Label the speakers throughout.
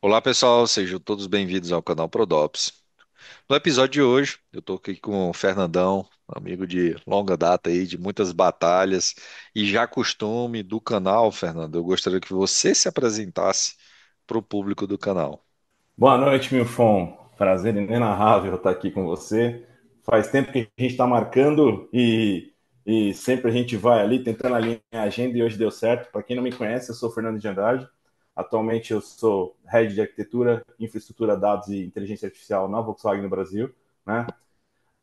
Speaker 1: Olá pessoal, sejam todos bem-vindos ao canal Prodops. No episódio de hoje, eu estou aqui com o Fernandão, amigo de longa data aí, de muitas batalhas e já costume do canal, Fernando. Eu gostaria que você se apresentasse para o público do canal. Boa noite, Milfon. Prazer inenarrável estar aqui com você.
Speaker 2: Faz tempo que a gente está marcando e, e sempre a gente vai ali tentando alinhar a agenda e hoje deu certo. Para quem não me conhece, eu sou o Fernando de Andrade Atualmente eu sou head de arquitetura, infraestrutura, dados e inteligência artificial na Volkswagen no Brasil. Né?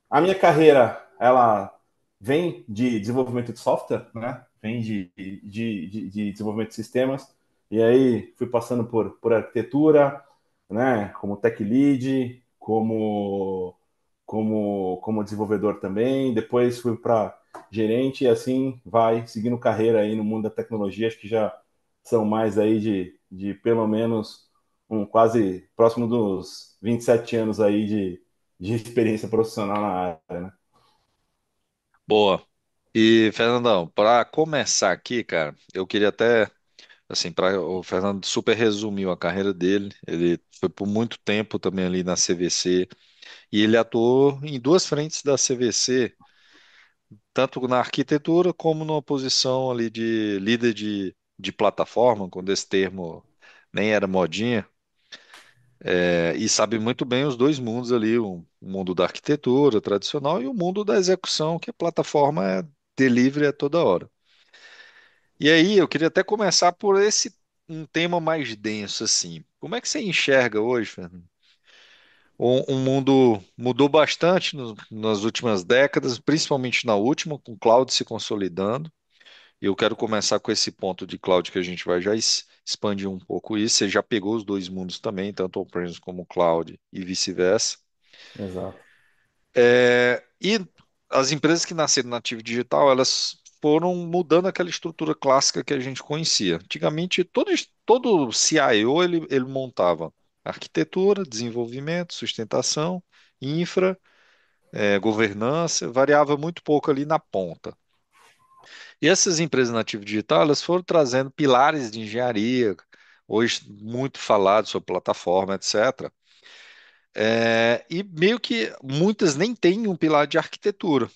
Speaker 2: A minha carreira ela vem de desenvolvimento de software, né? vem de, de, de, de desenvolvimento de sistemas. E aí fui passando por, por arquitetura, né? como tech lead, como, como, como desenvolvedor também. Depois fui para gerente e assim vai seguindo carreira aí no mundo da tecnologia. Acho que já são mais aí de, de pelo menos um quase próximo dos 27 anos aí de, de experiência profissional na
Speaker 1: área, né? Boa. E, Fernandão, para começar aqui, cara, eu queria até, assim, para o Fernando super resumiu a carreira dele. Ele foi por muito tempo também ali na CVC e ele atuou em duas frentes da CVC, tanto na arquitetura como numa posição ali de líder de de plataforma, quando esse termo nem era modinha, é, e sabe muito bem os dois mundos ali, o mundo da arquitetura tradicional e o mundo da execução, que a plataforma é delivery a toda hora. E aí, eu queria até começar por esse um tema mais denso assim. Como é que você enxerga hoje, Fernando? O, o mundo mudou bastante no, nas últimas décadas, principalmente na última, com o cloud se consolidando. Eu quero começar com esse ponto de cloud que a gente vai já expandir um pouco isso. Você já pegou os dois mundos também, tanto on-premise como cloud e vice-versa. Exato. É, e as empresas que nasceram nativo digital, elas foram mudando aquela estrutura clássica que a gente conhecia. Antigamente, todo, todo CIO ele, ele montava arquitetura, desenvolvimento, sustentação, infra, é, governança, variava muito pouco ali na ponta. E essas empresas nativas digital, elas foram trazendo pilares de engenharia, hoje muito falado sobre plataforma, etc. É, e meio que muitas nem têm um pilar de arquitetura.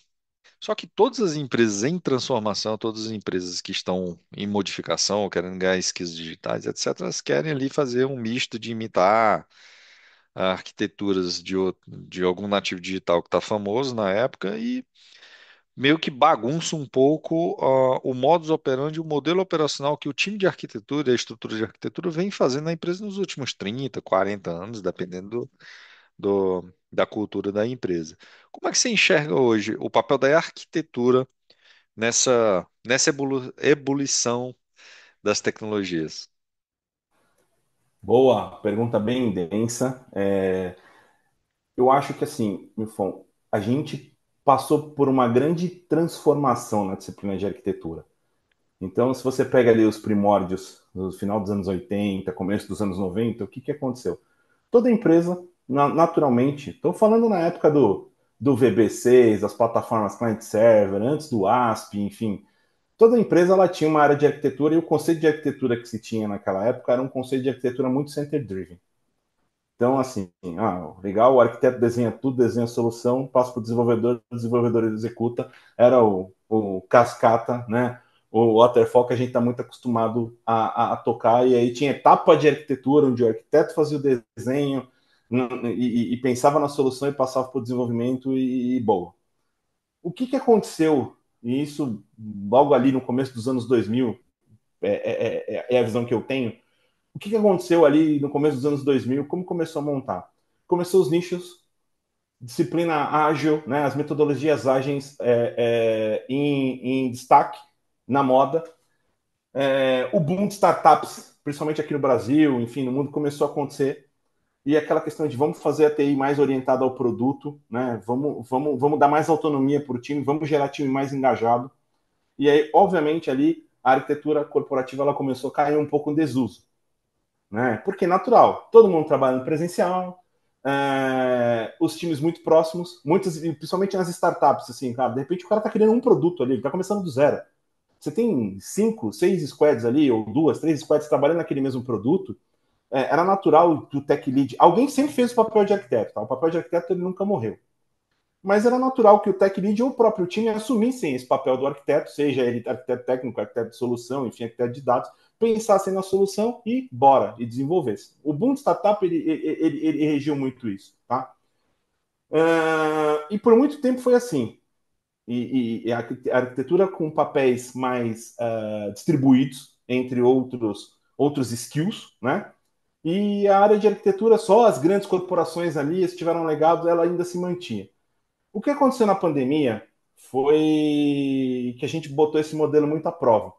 Speaker 1: Só que todas as empresas em transformação, todas as empresas que estão em modificação, querendo ganhar skills digitais, etc., elas querem ali fazer um misto de imitar arquiteturas de, outro, de algum nativo digital que está famoso na época e meio que bagunça um pouco uh, o modus operandi, o modelo operacional que o time de arquitetura e a estrutura de arquitetura vem fazendo na empresa nos últimos 30, 40 anos, dependendo do, do, da cultura da empresa. Como é que você enxerga hoje o papel da arquitetura nessa, nessa ebulição das tecnologias? Boa,
Speaker 2: pergunta bem densa. É, eu acho que assim, Milfon, a gente passou por uma grande transformação na disciplina de arquitetura. Então, se você pega ali os primórdios, no final dos anos 80, começo dos anos 90, o que, que aconteceu? Toda empresa, naturalmente, estou falando na época do, do VB6, das plataformas client-server, antes do ASP, enfim, toda empresa ela tinha uma área de arquitetura e o conceito de arquitetura que se tinha naquela época era um conceito de arquitetura muito center-driven. Então, assim, ah, legal, o arquiteto desenha tudo, desenha a solução, passa para o desenvolvedor, o desenvolvedor executa. Era o, o cascata, né? O waterfall que a gente está muito acostumado a, a, a, tocar. E aí tinha etapa de arquitetura, onde o arquiteto fazia o desenho e, e, e pensava na solução e passava para o desenvolvimento e, e boa. O que, que aconteceu? E isso logo ali no começo dos anos 2000 é, é, é, é a visão que eu tenho o que, que aconteceu ali no começo dos anos 2000? Como começou a montar? Começou os nichos, disciplina ágil, né, as metodologias ágeis é, é, em, em, destaque na moda. É, o boom de startups, principalmente aqui no Brasil, enfim, no mundo, começou a acontecer. E aquela questão de vamos fazer a TI mais orientada ao produto, né? vamos, vamos, vamos dar mais autonomia para o time, vamos gerar time mais engajado. E aí, obviamente, ali a arquitetura corporativa ela começou a cair um pouco em desuso né? Porque é natural, todo mundo trabalha no presencial, é, os times muito próximos, muitas, principalmente nas startups, assim, cara, de repente o cara tá criando um produto ali, ele tá começando do zero. Você tem cinco, seis squads ali, ou duas, três squads trabalhando naquele mesmo produto, é, era natural do tech lead. Alguém sempre fez o papel de arquiteto, tá? O papel de arquiteto ele nunca morreu. Mas era natural que o tech lead ou o próprio time assumissem esse papel do arquiteto, seja ele arquiteto técnico, arquiteto de solução, enfim, arquiteto de dados, pensassem na solução e bora, e desenvolvessem. O boom de startup, ele, ele, ele, regiu muito isso, tá? Uh, e por muito tempo foi assim. E, e, a arquitetura com papéis mais uh, distribuídos, entre outros, outros skills, né? E a área de arquitetura, só as grandes corporações ali estiveram legados, ela ainda se mantinha. O que aconteceu na pandemia foi que a gente botou esse modelo muito à prova.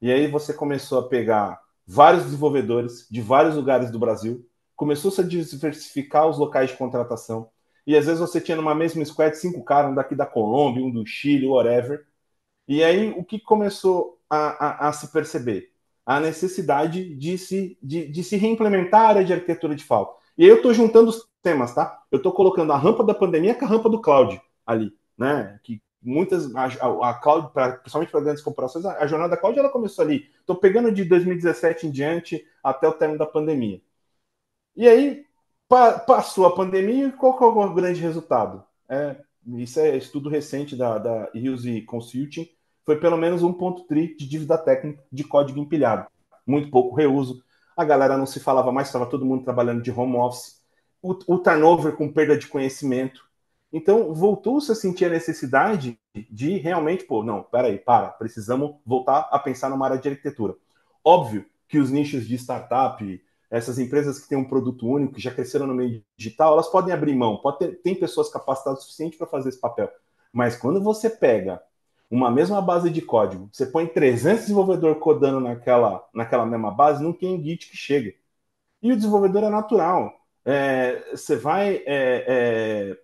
Speaker 2: E aí você começou a pegar vários desenvolvedores de vários lugares do Brasil, começou -se a diversificar os locais de contratação. E às vezes você tinha numa mesma squad cinco caras, um daqui da Colômbia, um do Chile, whatever. E aí o que começou a, a, a se perceber? A necessidade de se, de, de se reimplementar a área de arquitetura de falta. E aí eu estou juntando os temas, tá? Eu estou colocando a rampa da pandemia com a rampa do cloud ali, né? Que, muitas, a, a cloud, pra, principalmente para grandes corporações, a, a, jornada cloud ela começou ali. Estou pegando de 2017 em diante até o término da pandemia. E aí pa, passou a pandemia qual que é o grande resultado? É, isso é estudo recente da, da e Consulting, foi pelo menos 1.3 de dívida técnica de código empilhado. Muito pouco reuso. A galera não se falava mais, estava todo mundo trabalhando de home office. O, o turnover com perda de conhecimento então, voltou-se a sentir a necessidade de realmente, pô, não, peraí, para, precisamos voltar a pensar numa área de arquitetura. Óbvio que os nichos de startup, essas empresas que têm um produto único, que já cresceram no meio digital, elas podem abrir mão, pode ter, tem pessoas capacitadas o suficiente para fazer esse papel. Mas quando você pega uma mesma base de código, você põe 300 desenvolvedores codando naquela, naquela mesma base, não tem Git que chegue. E o desenvolvedor é natural. É, você vai é, é,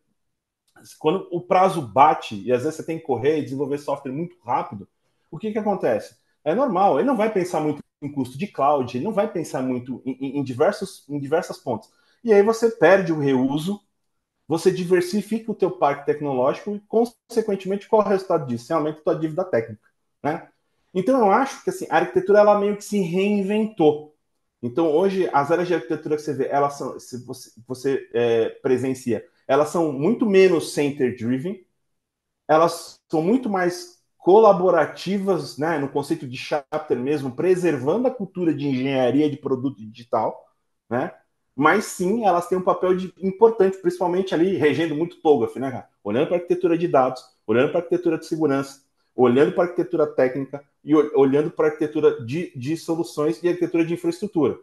Speaker 2: quando o prazo bate e às vezes você tem que correr e desenvolver software muito rápido, o que, que acontece? É normal, ele não vai pensar muito em custo de cloud, ele não vai pensar muito em, em diversos, em diversas pontas. E aí você perde o reuso, você diversifica o teu parque tecnológico e, consequentemente, qual é o resultado disso? Você aumenta a tua dívida técnica, né? Então, eu acho que assim, a arquitetura ela meio que se reinventou. Então, hoje, as áreas de arquitetura que você vê, elas são, se você, você é, presencia, elas são muito menos center-driven, elas são muito mais colaborativas, né, no conceito de chapter mesmo, preservando a cultura de engenharia de produto digital, né? Mas sim, elas têm um papel de, importante, principalmente ali regendo muito TOGAF, né, cara? Olhando para arquitetura de dados, olhando para arquitetura de segurança, olhando para arquitetura técnica e olhando para arquitetura de, de soluções e arquitetura de infraestrutura.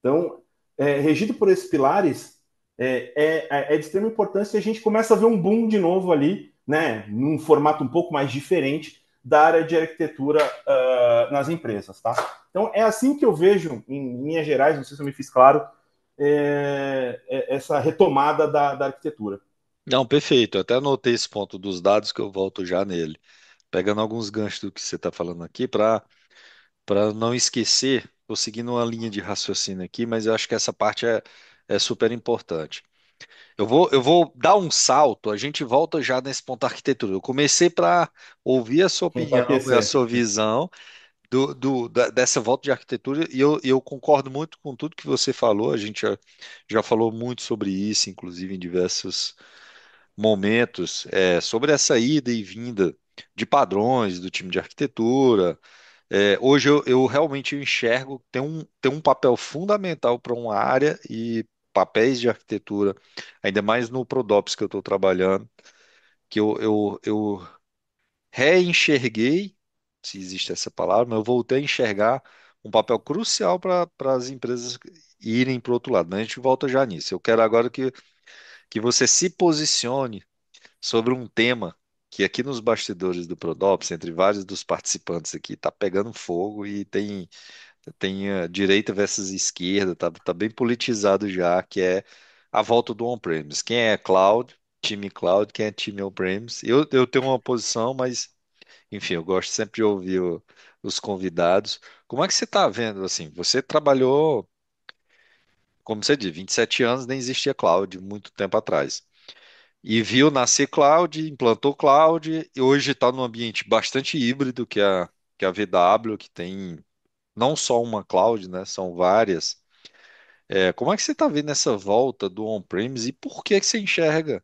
Speaker 2: Então, é, regido por esses pilares, é, é, é, é de extrema importância e a gente começa a ver um boom de novo ali, né, num formato um pouco mais diferente da área de arquitetura uh, nas empresas, tá? Então é assim que eu vejo, em Minas Gerais, não sei se eu me fiz claro, é, é, essa retomada da, da arquitetura.
Speaker 1: Não, perfeito. Eu até anotei esse ponto dos dados que eu volto já nele, pegando alguns ganchos do que você está falando aqui para para não esquecer. Estou seguindo uma linha de raciocínio aqui, mas eu acho que essa parte é é super importante. Eu vou, eu vou dar um salto, a gente volta já nesse ponto da arquitetura. Eu comecei para ouvir a sua opinião e a sua visão do, do, da, dessa volta de arquitetura, e eu, eu concordo muito com tudo que você falou. A gente já, já falou muito sobre isso, inclusive em diversos momentos, é, sobre essa ida e vinda de padrões do time de arquitetura. É, hoje eu, eu realmente enxergo tem um, tem um papel fundamental para uma área e papéis de arquitetura, ainda mais no Prodops que eu estou trabalhando, que eu, eu, eu reenxerguei, se existe essa palavra, mas eu voltei a enxergar um papel crucial para as empresas irem para o outro lado. Mas né? a gente volta já nisso. Eu quero agora que, que você se posicione sobre um tema que aqui nos bastidores do Prodops, entre vários dos participantes aqui, está pegando fogo e tem tem eh, direita versus esquerda, tá, tá bem politizado já, que é a volta do on-premise. Quem é cloud, time cloud, quem é time on-premise. Eu, eu tenho uma posição, mas, enfim, eu gosto sempre de ouvir o, os convidados. Como é que você está vendo, assim, você trabalhou, como você disse, 27 anos, nem existia cloud, muito tempo atrás e viu nascer cloud, implantou cloud, e hoje está num ambiente bastante híbrido, que é, a, que é a VW, que tem não só uma cloud, né? São várias. É, como é que você está vendo essa volta do on-premise e por que que você enxerga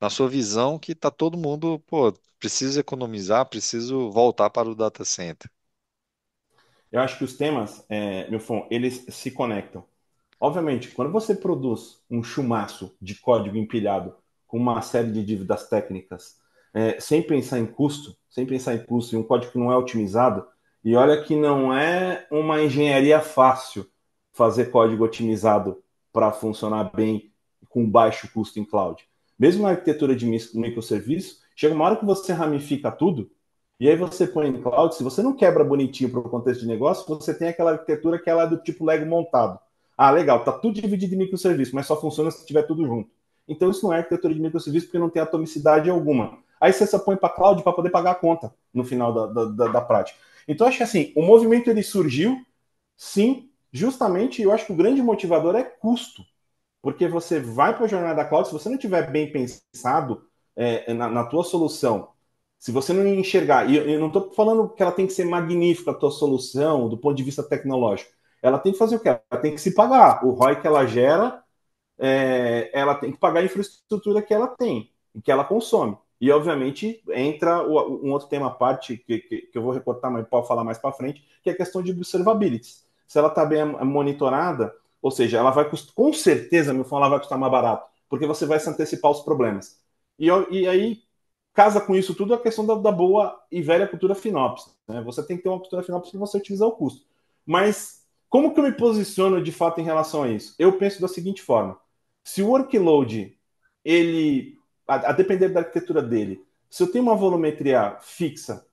Speaker 1: na sua visão que está todo mundo, pô, precisa economizar, preciso voltar para o data center? Eu acho que os temas, é, meu fã, eles se conectam. Obviamente, quando você
Speaker 2: produz um chumaço de código empilhado com uma série de dívidas técnicas, é, sem pensar em custo, sem pensar em custo, e um código que não é otimizado, e olha que não é uma engenharia fácil fazer código otimizado para funcionar bem com baixo custo em cloud. Mesmo na arquitetura de microserviço, chega uma hora que você ramifica tudo e aí você põe em cloud. Se você não quebra bonitinho para o contexto de negócio, você tem aquela arquitetura que ela é do tipo Lego montado. Ah, legal, tá tudo dividido em microserviço, mas só funciona se tiver tudo junto. Então isso não é arquitetura de microserviço porque não tem atomicidade alguma. Aí você só põe para cloud para poder pagar a conta no final da, da, da prática. Então, acho que assim, o movimento ele surgiu, sim, justamente, eu acho que o grande motivador é custo. Porque você vai para a jornada cloud, se você não tiver bem pensado é, na, na tua solução, se você não enxergar, e eu, não estou falando que ela tem que ser magnífica a tua solução do ponto de vista tecnológico, ela tem que fazer o quê Ela tem que se pagar. O ROI que ela gera, é, ela tem que pagar a infraestrutura que ela tem e que ela consome. E, obviamente, entra o, um outro tema à parte, que, que, que, eu vou recortar, mas pode falar mais para frente, que é a questão de observabilities. Se ela está bem monitorada, ou seja, ela vai custar, com certeza, meu falar ela vai custar mais barato, porque você vai se antecipar os problemas. E, e aí, casa com isso tudo a questão da, da boa e velha cultura FinOps. Né? Você tem que ter uma cultura FinOps para você utilizar o custo. Mas como que eu me posiciono de fato em relação a isso? Eu penso da seguinte forma: se o workload ele a, a depender da arquitetura dele, se eu tenho uma volumetria fixa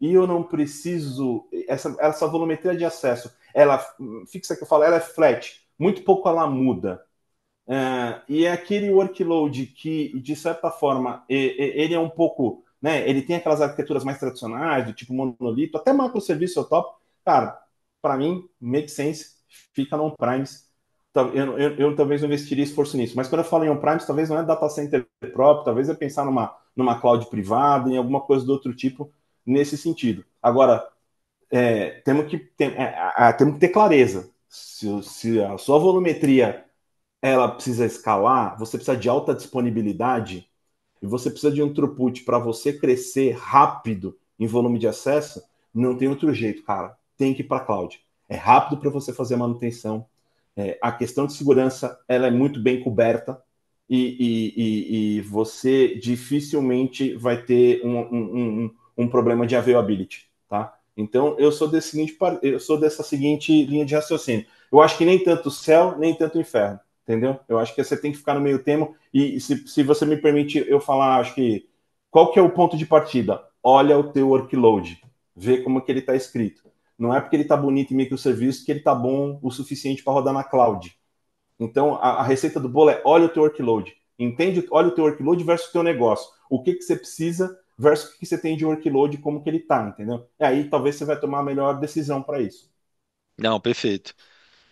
Speaker 2: e eu não preciso essa, essa volumetria de acesso, ela fixa que eu falo, ela é flat, muito pouco ela muda. É, e é aquele workload que, de certa forma, ele é um pouco, né? Ele tem aquelas arquiteturas mais tradicionais, do tipo monolito, até macroserviço é top. Cara, para mim, make sense, fica no primes eu, eu, eu, talvez não investiria esforço nisso. Mas quando eu falo em on prime talvez não é data center próprio, talvez é pensar numa, numa cloud privada, em alguma coisa do outro tipo, nesse sentido. Agora, é, temos, que, tem, é, temos que ter clareza. Se, se a sua volumetria ela precisa escalar, você precisa de alta disponibilidade e você precisa de um throughput para você crescer rápido em volume de acesso, não tem outro jeito, cara. Tem que ir para cloud. É rápido para você fazer manutenção, é, a questão de segurança ela é muito bem coberta e, e, e, e você dificilmente vai ter um, um, um, um, problema de availability, tá? Então eu sou desse seguinte, eu sou dessa seguinte linha de raciocínio. Eu acho que nem tanto céu nem tanto inferno, entendeu? Eu acho que você tem que ficar no meio termo e se, se você me permite eu falar, acho que qual que é o ponto de partida? Olha o teu workload, vê como que ele está escrito. Não é porque ele está bonito em meio que ele está bom o suficiente para rodar na cloud. Então, a, a, receita do bolo é olha o teu workload. Entende? Olha o teu workload versus o teu negócio. O que, que você precisa versus o que você tem de workload, como que ele está, entendeu? E é aí talvez você vai tomar a melhor decisão
Speaker 1: para isso. Não, perfeito.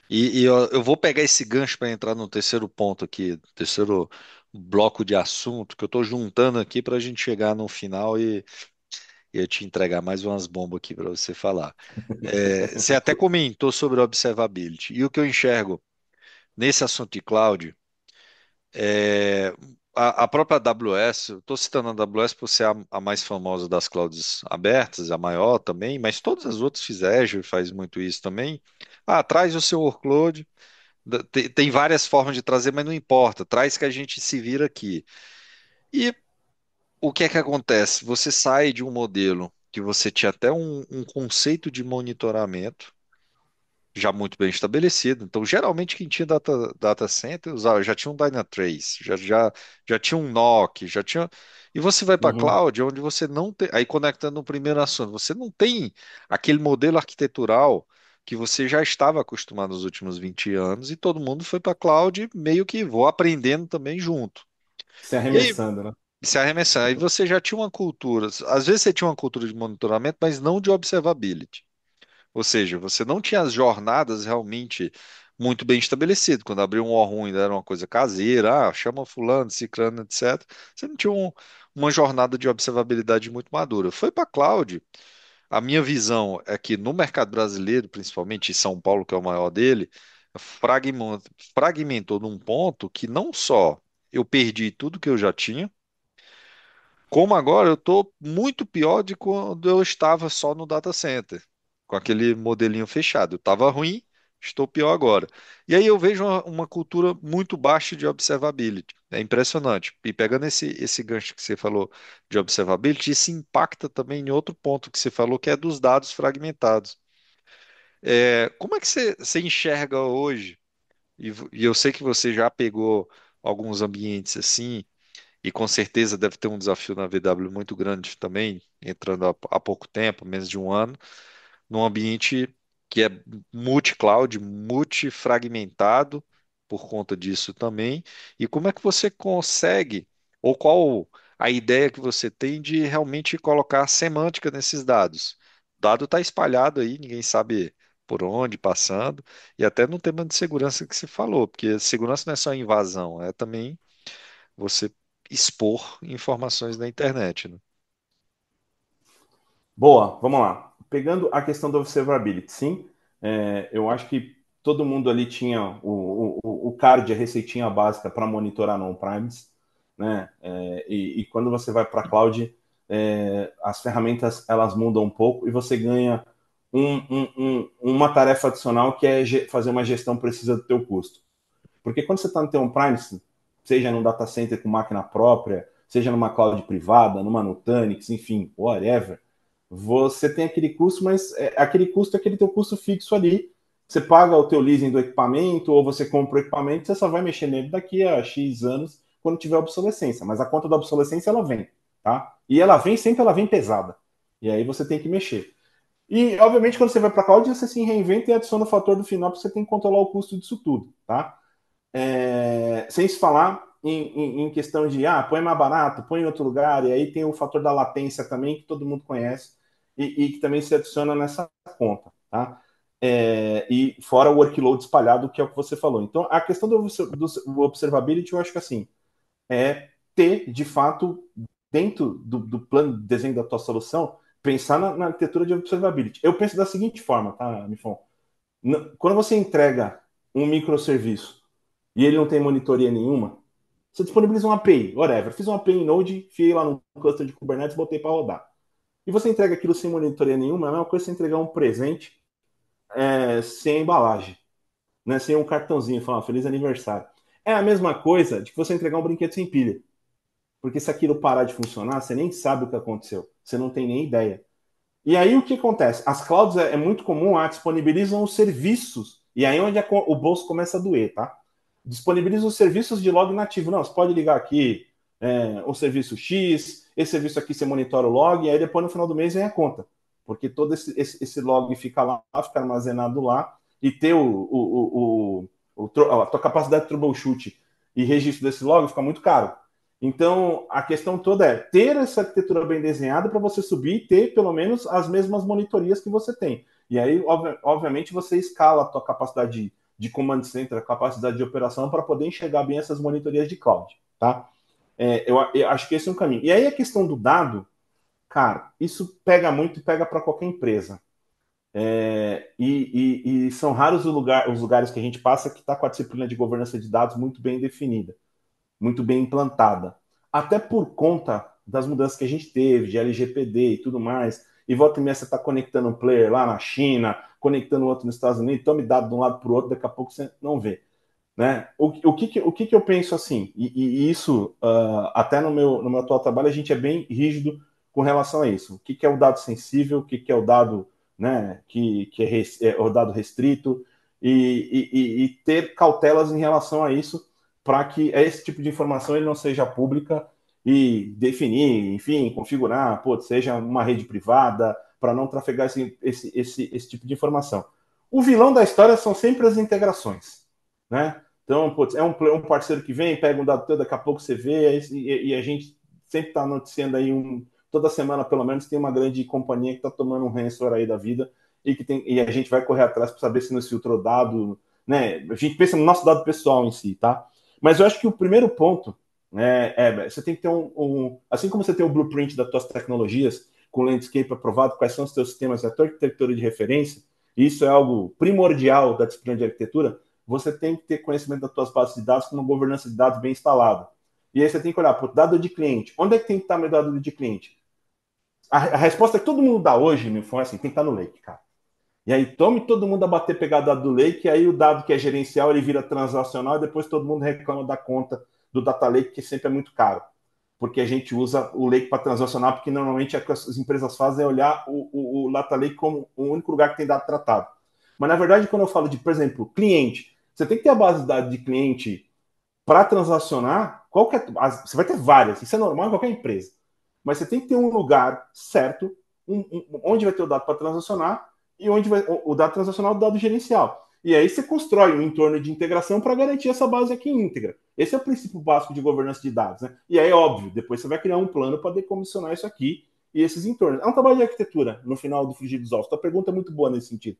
Speaker 1: E, e eu, eu, vou pegar esse gancho para entrar no terceiro ponto aqui, terceiro bloco de assunto que eu estou juntando aqui para a gente chegar no final e ia te entregar mais umas bombas aqui para você falar. É, você até comentou sobre observability. E o que eu enxergo nesse assunto de cloud é a, a própria AWS, estou citando a AWS por ser a, a, mais famosa das clouds abertas, a maior também, mas todas as outras fizeram Azure, faz muito isso também. Ah, traz o seu workload. tem várias formas de trazer, mas não importa. Traz que a gente se vira aqui. E o que é que acontece? Você sai de um modelo que você tinha até um, um conceito de monitoramento já muito bem estabelecido. Então, geralmente, quem tinha data, data center usava, já tinha um Dynatrace, já, já, já tinha um NOC, já tinha. E você vai para a uhum. cloud, onde você não tem. Aí, conectando no primeiro assunto, você não tem aquele modelo arquitetural que você já estava acostumado nos últimos 20 anos e todo mundo foi para a cloud meio que vou aprendendo também junto. Se arremessando, aí, né? se arremessar. E você já tinha uma cultura, às vezes você tinha uma cultura de monitoramento, mas não de observability. Ou seja, você não tinha as jornadas realmente muito bem estabelecidas. Quando abriu um O ainda era uma coisa caseira, ah, chama fulano, ciclano, etc. Você não tinha um, uma jornada de observabilidade muito madura. Foi para a cloud. A minha visão é que no mercado brasileiro, principalmente em São Paulo, que é o maior dele, fragmentou, fragmentou num ponto que não só eu perdi tudo que eu já tinha, como agora eu estou muito pior de quando eu estava só no data center, com aquele modelinho fechado. Eu estava ruim, estou pior agora. E aí eu vejo uma, uma cultura muito baixa de observability. É impressionante. E pegando esse, esse gancho que você falou de observability, isso impacta também em outro ponto que você falou, que é dos dados fragmentados. É, como é que você, você enxerga hoje? E, e eu sei que você já pegou alguns ambientes assim, e com certeza deve ter um desafio na VW muito grande também, entrando há pouco tempo, menos de um ano, num ambiente que é multi-cloud, multi-fragmentado, por conta disso também, e como é que você consegue, ou qual a ideia que você tem de realmente colocar semântica nesses dados? O dado está espalhado aí, ninguém sabe por onde, passando, e até no tema de segurança que você falou, porque segurança não é só invasão, é também você expor informações na internet. Né? Boa, vamos lá. Pegando a questão da observability,
Speaker 2: sim, é, eu acho que todo mundo ali tinha o, o, o card, a receitinha básica para monitorar non-primes, né? É, e, e, quando você vai para a cloud, é, as ferramentas elas mudam um pouco e você ganha um, um, um, uma tarefa adicional que é fazer uma gestão precisa do teu custo. Porque quando você está no teu on-premise, seja num data center com máquina própria, seja numa cloud privada, numa Nutanix, enfim, whatever, você tem aquele custo, mas é, aquele custo é aquele teu custo fixo ali. Você paga o teu leasing do equipamento ou você compra o equipamento, você só vai mexer nele daqui a X anos quando tiver obsolescência, mas a conta da obsolescência ela vem, tá? E ela vem sempre ela vem pesada. E aí você tem que mexer. E obviamente quando você vai para a cloud, você se reinventa e adiciona o fator do final, porque você tem que controlar o custo disso tudo, tá? É, sem se falar em, em, em, questão de ah, põe mais barato, põe em outro lugar, e aí tem o fator da latência também, que todo mundo conhece, e, e que também se adiciona nessa conta, tá? É, e fora o workload espalhado, que é o que você falou. Então, a questão do, do observability, eu acho que assim, é ter, de fato, dentro do, do plano de desenho da tua solução, pensar na, na, arquitetura de observability. Eu penso da seguinte forma, tá, Mifon? Quando você entrega um microserviço e ele não tem monitoria nenhuma, você disponibiliza uma API, whatever. Fiz uma API em Node, fiei lá no cluster de Kubernetes, botei para rodar. E você entrega aquilo sem monitoria nenhuma, é a mesma coisa que você entregar um presente é, sem a embalagem, né? sem um cartãozinho, falando ah, feliz aniversário. É a mesma coisa de você entregar um brinquedo sem pilha. Porque se aquilo parar de funcionar, você nem sabe o que aconteceu. Você não tem nem ideia. E aí o que acontece? As clouds é, é muito comum, ah, disponibilizam os serviços. E aí é onde o bolso começa a doer, tá? disponibiliza os serviços de log nativo. Não, você pode ligar aqui é, o serviço X, esse serviço aqui você monitora o log, e aí depois no final do mês vem a conta. Porque todo esse, esse, esse log fica lá, fica armazenado lá, e ter o, o, o, o, a tua capacidade de troubleshoot e registro desse log fica muito caro. Então, a questão toda é ter essa arquitetura bem desenhada para você subir e ter, pelo menos, as mesmas monitorias que você tem. E aí, obviamente, você escala a tua capacidade de de command center, capacidade de operação para poder enxergar bem essas monitorias de cloud, tá? É, eu, eu, acho que esse é um caminho. E aí a questão do dado, cara, isso pega muito e pega para qualquer empresa. É, e, e, e, são raros lugar, os lugares que a gente passa que está com a disciplina de governança de dados muito bem definida, muito bem implantada. Até por conta das mudanças que a gente teve, de LGPD e tudo mais, e volta e meia você está conectando um player lá na China, conectando outro nos Estados Unidos, tome dado de um lado para o outro, daqui a pouco você não vê. Né? O, o, que, o que, eu penso assim, e, e isso uh, até no meu, no meu atual trabalho a gente é bem rígido com relação a isso. O que, que é o dado sensível, o que, que é o dado né, que, que é, res, é o dado restrito, e, e, e, ter cautelas em relação a isso para que esse tipo de informação ele não seja pública e definir, enfim, configurar, pô, seja uma rede privada, para não trafegar esse, esse, esse, esse tipo de informação. O vilão da história são sempre as integrações, né? Então, é um, um, parceiro que vem, pega um dado teu, daqui a pouco você vê, e, e a gente sempre está noticiando aí, um, toda semana pelo menos, tem uma grande companhia que está tomando um ransomware aí da vida, e, que tem, e a gente vai correr atrás para saber se se filtrou dado, né? A gente pensa no nosso dado pessoal em si, tá? Mas eu acho que o primeiro ponto né, É, Você tem que ter um, um, Assim como você tem o blueprint das suas tecnologias, com o landscape aprovado, quais são os seus sistemas, a tua arquitetura de referência, isso é algo primordial da disciplina de arquitetura, você tem que ter conhecimento das suas bases de dados com uma governança de dados bem instalada. E aí você tem que olhar para o dado de cliente. Onde é que tem que estar meu dado de cliente? A, a resposta que todo mundo dá hoje, me foi assim, tem que estar no lake, cara. E aí tome todo mundo a bater pegada do lake, aí o dado que é gerencial ele vira transacional e depois todo mundo reclama da conta do data lake, que sempre é muito caro, porque a gente usa o lake para transacionar, porque normalmente é as empresas fazem é olhar o, o, o data lake como o único lugar que tem dado tratado. Mas na verdade, quando eu falo de, por exemplo, cliente, você tem que ter a base de dados de cliente para transacionar. Qualquer, é, você vai ter várias, isso é normal em qualquer empresa. Mas você tem que ter um lugar certo um, um, onde vai ter o dado para transacionar e onde vai, o, o dado transacional é o dado gerencial. E aí você constrói um entorno de integração para garantir essa base aqui íntegra. Esse é o princípio básico de governança de dados, né? E aí, óbvio, depois você vai criar um plano para decomissionar isso aqui e esses entornos. É um trabalho de arquitetura, no final do fugir dos Ovos. a pergunta é muito boa nesse sentido.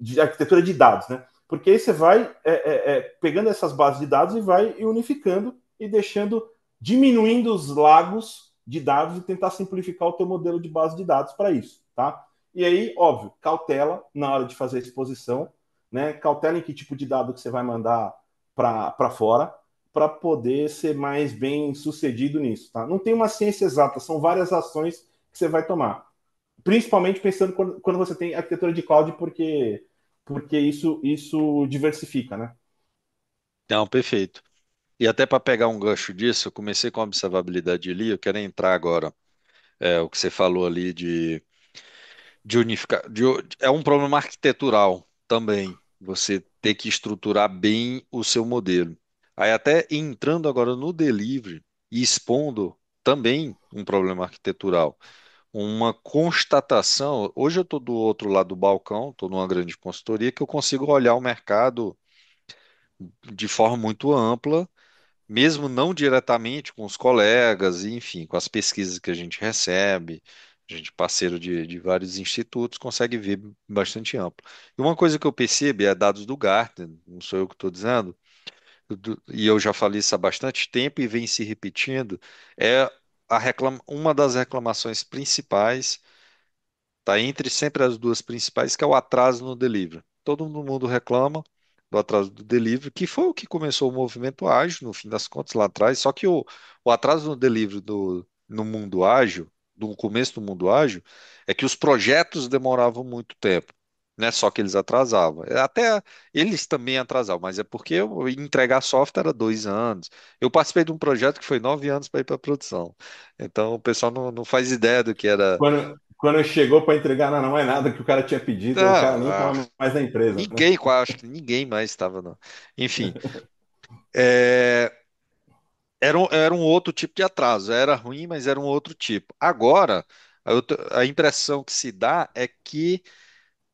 Speaker 2: De arquitetura de dados, né? Porque aí você vai é, é, é, pegando essas bases de dados e vai unificando e deixando, diminuindo os lagos de dados e tentar simplificar o teu modelo de base de dados para isso, tá? E aí, óbvio, cautela na hora de fazer a exposição, né? Cautela em que tipo de dado que você vai mandar para fora para poder ser mais bem sucedido nisso, tá? Não tem uma ciência exata, são várias ações que você vai tomar. Principalmente pensando quando, quando você tem arquitetura de cloud, porque porque isso isso diversifica, né?
Speaker 1: Não, perfeito. E até para pegar um gancho disso, eu comecei com a observabilidade ali, eu quero entrar agora. É, o que você falou ali de, de unificar. De, é um problema arquitetural também. Você ter que estruturar bem o seu modelo. Aí até entrando agora no delivery e expondo também um problema arquitetural, uma constatação. Hoje eu estou do outro lado do balcão, estou numa grande consultoria que eu consigo olhar o mercado de forma muito ampla, mesmo não diretamente com os colegas, enfim, com as pesquisas que a gente recebe, a gente parceiro de, de vários institutos, consegue ver bastante amplo. E uma coisa que eu percebo é dados do Gartner, não sou eu que estou dizendo, e eu já falei isso há bastante tempo e vem se repetindo, é a reclama, uma das reclamações principais, está entre sempre as duas principais, que é o atraso no delivery. Todo mundo reclama do atraso do delivery, que foi o que começou o movimento ágil, no fim das contas, lá atrás, só que o, o atraso no delivery do, no mundo ágil, do começo do mundo ágil é que os projetos demoravam muito tempo. né só que eles atrasavam. É, até eles também atrasavam, mas é porque eu entregar software era dois anos. Eu participei de um projeto que foi nove anos para ir para produção. Então o pessoal não, não faz ideia do que era. Quando,
Speaker 2: quando chegou para entregar, não, não, é nada que o cara tinha pedido, não, o cara nem estava ah,
Speaker 1: mais na empresa. Né? Ninguém, né? acho que ninguém mais estava, não. Enfim. é... Era, era um outro tipo de atraso, era ruim, mas era um outro tipo. Agora, a, a impressão que se dá é que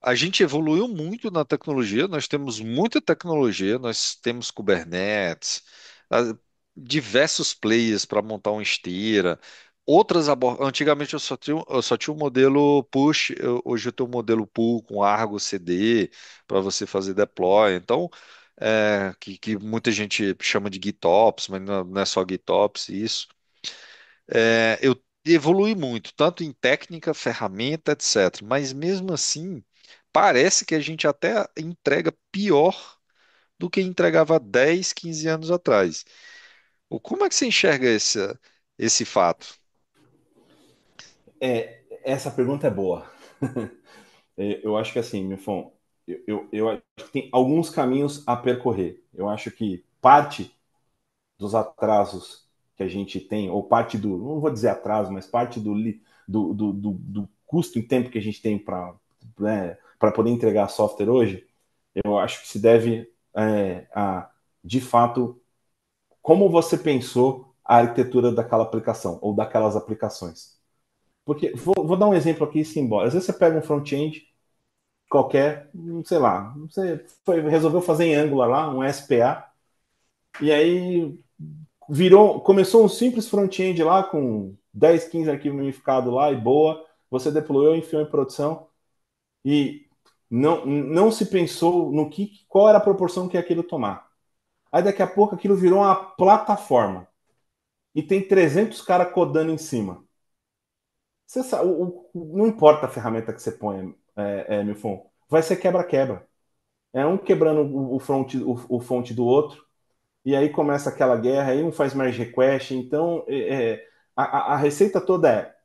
Speaker 1: a gente evoluiu muito na tecnologia, nós temos muita tecnologia, nós temos Kubernetes, diversos players para montar uma esteira, outras Antigamente eu só tinha, eu só tinha um modelo push, eu- hoje eu tenho um modelo pull com Argo CD para você fazer deploy. Então, é, que, que, muita gente chama de GitOps, mas não é só GitOps isso. É, eu evolui muito, tanto em técnica, ferramenta, etc. Mas mesmo assim, parece que a gente até entrega pior do que entregava 10, 15 anos atrás. Como é que você enxerga esse, esse fato?
Speaker 2: É, essa pergunta é boa.
Speaker 1: É, eu acho que assim, Mifon,
Speaker 2: eu, eu acho que tem alguns caminhos a percorrer. Eu acho que parte dos atrasos que a gente tem, ou parte do, não vou dizer atraso, mas parte do, do, do, do custo em tempo que a gente tem para né, poder entregar software hoje, eu acho que se deve é, a, de fato, como você pensou a arquitetura daquela aplicação ou daquelas aplicações. Porque, vou, vou dar um exemplo aqui simbólico. Às vezes você pega um front-end qualquer, hum, sei lá, você foi, resolveu fazer em Angular lá, um SPA, e aí virou, começou um simples front-end lá com 10, 15 arquivos unificados lá e boa, você deployou, enfiou em produção e não, não se pensou no que, qual era a proporção que aquilo tomar. Aí daqui a pouco aquilo virou uma plataforma e tem 300 caras codando em cima. Sabe, o, o, não importa a ferramenta que você põe, é, é Milfon, vai ser quebra-quebra. É um quebrando o, fonte o, fonte do outro, e aí começa aquela guerra, aí um faz mais request. Então, é, é a, a, receita toda é: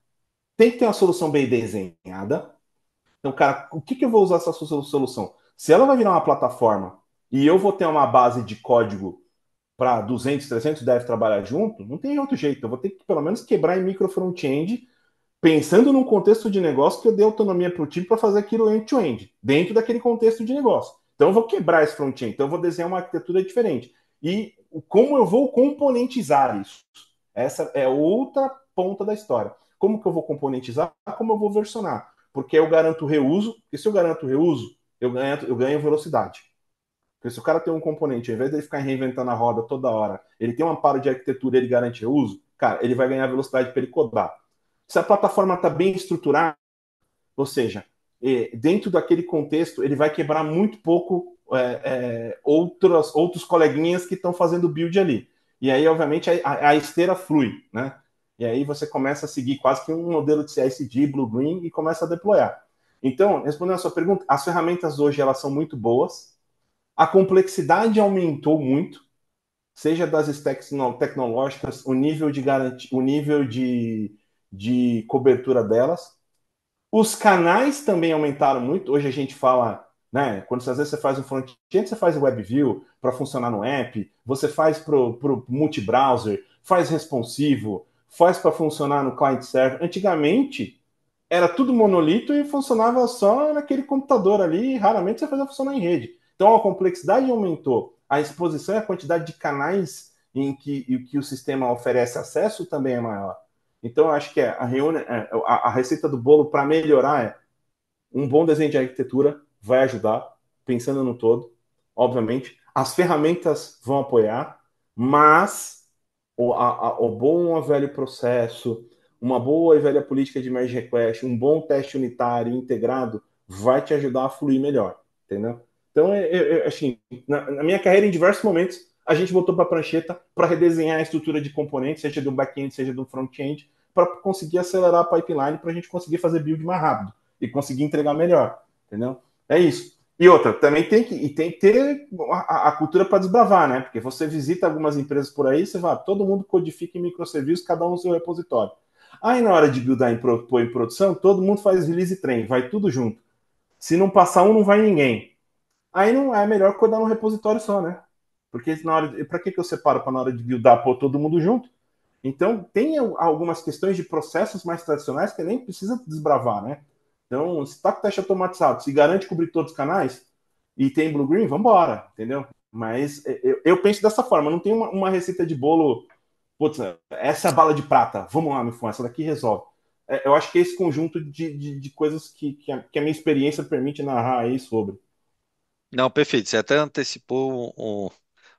Speaker 2: tem que ter uma solução bem desenhada. Então, cara, o que, que eu vou usar essa solução? Se ela vai virar uma plataforma e eu vou ter uma base de código para 200, 300 deve trabalhar junto, não tem outro jeito. Eu vou ter que, pelo menos, quebrar em micro front-end pensando num contexto de negócio que eu dê autonomia para o time para fazer aquilo end-to-end, -end, dentro daquele contexto de negócio. Então eu vou quebrar esse front-end, então eu vou desenhar uma arquitetura diferente. E como eu vou componentizar isso? Essa é outra ponta da história. Como que eu vou componentizar? Como eu vou versionar? Porque eu garanto reuso, e se eu garanto reuso, eu ganho, eu ganho velocidade. Porque se o cara tem um componente, ao invés de ele ficar reinventando a roda toda hora, ele tem um amparo de arquitetura, ele garante reuso, cara, ele vai ganhar velocidade para ele codar. Se a plataforma está bem estruturada, ou seja, dentro daquele contexto, ele vai quebrar muito pouco é, é, outros, outros coleguinhas que estão fazendo build ali. E aí, obviamente, a, a, esteira flui, né? E aí você começa a seguir quase que um modelo de CSD, Blue Green, e começa a deployar. Então, respondendo a sua pergunta, as ferramentas hoje elas são muito boas. A complexidade aumentou muito, seja das stacks tecnológicas, o nível de garantia, o nível de de cobertura delas. Os canais também aumentaram muito. Hoje a gente fala, né? Quando às vezes você faz um front-end, você faz WebView para funcionar no app, você faz para o multi-browser, faz responsivo, faz para funcionar no client-server. Antigamente era tudo monolito e funcionava só naquele computador ali, raramente você fazia funcionar em rede. Então a complexidade aumentou, a exposição e a quantidade de canais em que, em que o sistema oferece acesso também é maior. Então, eu acho que é, a, é, é, a, a receita do bolo para melhorar é um bom desenho de arquitetura vai ajudar, pensando no todo, obviamente. As ferramentas vão apoiar, mas o, a, o bom velho processo, uma boa e velha política de merge request, um bom teste unitário integrado vai te ajudar a fluir melhor, entendeu? Então, eu, eu, assim, na, na, minha carreira, em diversos momentos, a gente voltou para a prancheta para redesenhar a estrutura de componentes, seja do back-end, seja do front-end, para conseguir acelerar a pipeline para a gente conseguir fazer build mais rápido e conseguir entregar melhor, entendeu? É isso. E outra, também tem que, e tem que ter a, a cultura para desbravar, né? Porque você visita algumas empresas por aí, você vai, todo mundo codifica em microserviços, cada um no seu repositório. Aí na hora de buildar em, em produção, todo mundo faz release trem, vai tudo junto. Se não passar um, não vai ninguém. Aí não é melhor codar num repositório só, né? Porque na hora, para que que eu separo para na hora de buildar pôr todo mundo junto? Então, tem algumas questões de processos mais tradicionais que nem precisa desbravar, né? Então, se está com teste automatizado, se garante cobrir todos os canais e tem Blue Green, vamos embora, entendeu? Mas eu, eu, penso dessa forma, não tem uma, uma, receita de bolo, putz, essa é a bala de prata, vamos lá, meu fã, essa daqui resolve. É, eu acho que é esse conjunto de, de, de coisas que, que a, que a minha experiência permite narrar aí sobre.
Speaker 1: Não, perfeito. Você até antecipou um,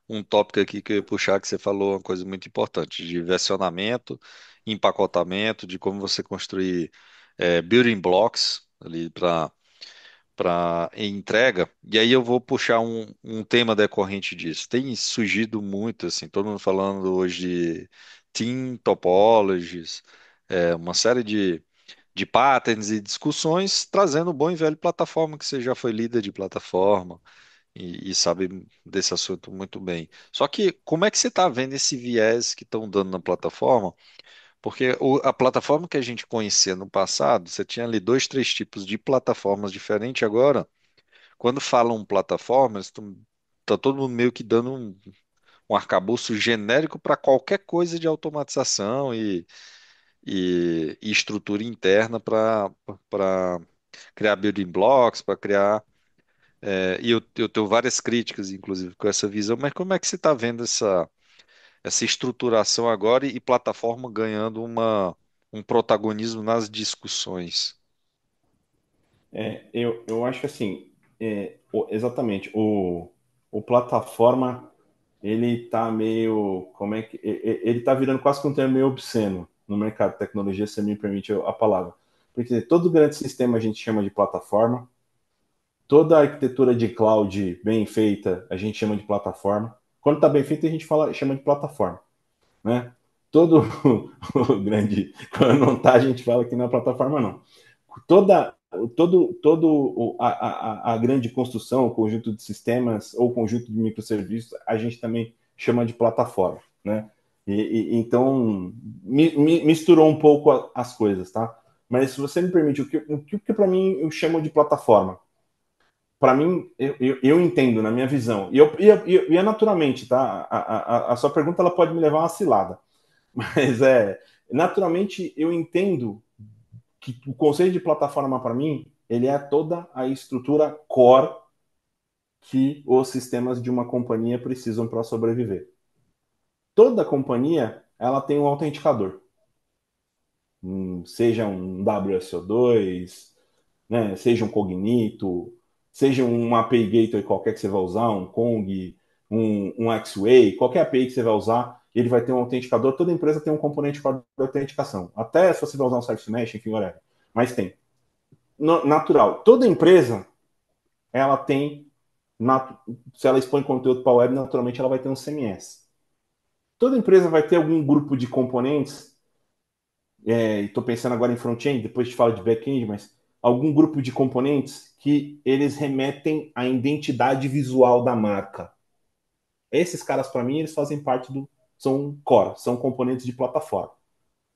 Speaker 1: um tópico aqui que eu ia puxar que você falou uma coisa muito importante, de versionamento, empacotamento, de como você construir é, building blocks ali para para entrega. E aí eu vou puxar um, um tema decorrente disso. Tem surgido muito, assim, todo mundo falando hoje de team topologies, é, uma série de, de patterns e discussões, trazendo o bom e velho plataforma, que você já foi líder de plataforma e, e sabe desse assunto muito bem. Só que como é que você está vendo esse viés que estão dando na plataforma? Porque o- a plataforma que a gente conhecia no passado, você tinha ali dois, três tipos de plataformas diferentes. Agora, quando falam plataformas, tu- tá todo mundo meio que dando um, um arcabouço genérico para qualquer coisa de automatização e, e- e estrutura interna para criar building blocks, para criar é, e eu, eu tenho várias críticas, inclusive, com essa visão, mas como é que você está vendo essa, essa estruturação agora e, e plataforma ganhando uma, um protagonismo nas discussões? É, eu, eu acho assim, é,
Speaker 2: exatamente, o, o plataforma, ele tá meio, como é que, ele tá virando quase que um termo meio obsceno no mercado de tecnologia, se me permite a palavra. Porque todo grande sistema a gente chama de plataforma, Toda a arquitetura de cloud bem feita, a gente chama de plataforma. Quando está bem feita, a gente fala, chama de plataforma. Né? Todo o grande. Quando não está, a gente fala que não é plataforma, não. Toda, todo, todo a, a, a grande construção, o conjunto de sistemas ou conjunto de microserviços, a gente também chama de plataforma. Né? E, e, então, mi, mi, misturou um pouco as coisas, tá? Mas se você me permite, o que, o que para mim eu chamo de plataforma? para mim, eu, eu, eu, entendo, na minha visão, e, eu, e, é naturalmente, tá? A, a, a, sua pergunta ela pode me levar a uma cilada, mas é naturalmente eu entendo que o conceito de plataforma para mim ele é toda a estrutura core que os sistemas de uma companhia precisam para sobreviver. Toda companhia ela tem um autenticador, hum, seja um WSO2, né, seja um Cognito, seja um API Gateway qualquer que você vai usar, um Kong, um, um X-Way, qualquer API que você vai usar, ele vai ter um autenticador. Toda empresa tem um componente para autenticação. Até se você vai usar um Service Mesh, enfim, whatever. Mas tem. Natural. Toda empresa, ela tem. Se ela expõe conteúdo para a web, naturalmente ela vai ter um CMS. Toda empresa vai ter algum grupo de componentes. Estou é, pensando agora em front-end, depois te falo de back-end, mas algum grupo de componentes que eles remetem à identidade visual da marca. Esses caras, para mim, eles fazem parte do. são core, são componentes de plataforma.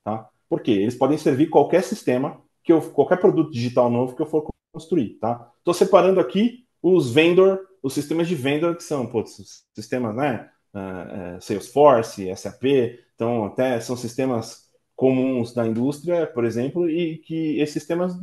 Speaker 2: Tá? Por quê? Eles podem servir qualquer sistema, que eu, qualquer produto digital novo que eu for construir. Tá? Estou separando aqui os vendor, os sistemas de vendor, que são putz, sistemas, né? Uh, Salesforce, SAP, então até são sistemas comuns da indústria, por exemplo, e que esses sistemas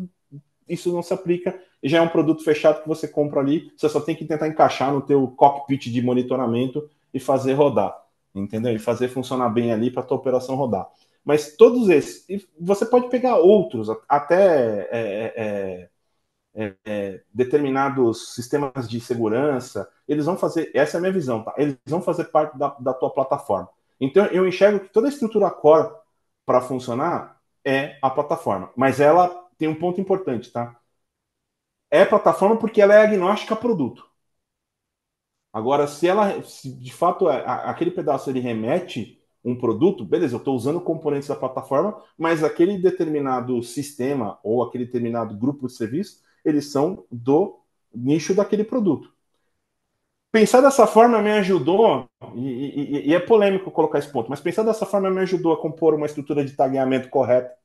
Speaker 2: isso não se aplica, já é um produto fechado que você compra ali, você só tem que tentar encaixar no teu cockpit de monitoramento e fazer rodar, entendeu? E fazer funcionar bem ali para tua operação rodar. Mas todos esses, e você pode pegar outros, até é, é, é, é, determinados sistemas de segurança, eles vão fazer, essa é a minha visão, tá? Eles vão fazer parte da, da tua plataforma. Então eu enxergo que toda a estrutura core para funcionar é a plataforma, mas ela tem um ponto importante, tá? É plataforma porque ela é agnóstica a produto. Agora, se ela, se de fato é, aquele pedaço ele remete um produto, beleza, eu estou usando componentes da plataforma, mas aquele determinado sistema ou aquele determinado grupo de serviço, eles são do nicho daquele produto. Pensar dessa forma me ajudou, e, e, e é polêmico colocar esse ponto, mas pensar dessa forma me ajudou a compor uma estrutura de tagueamento correta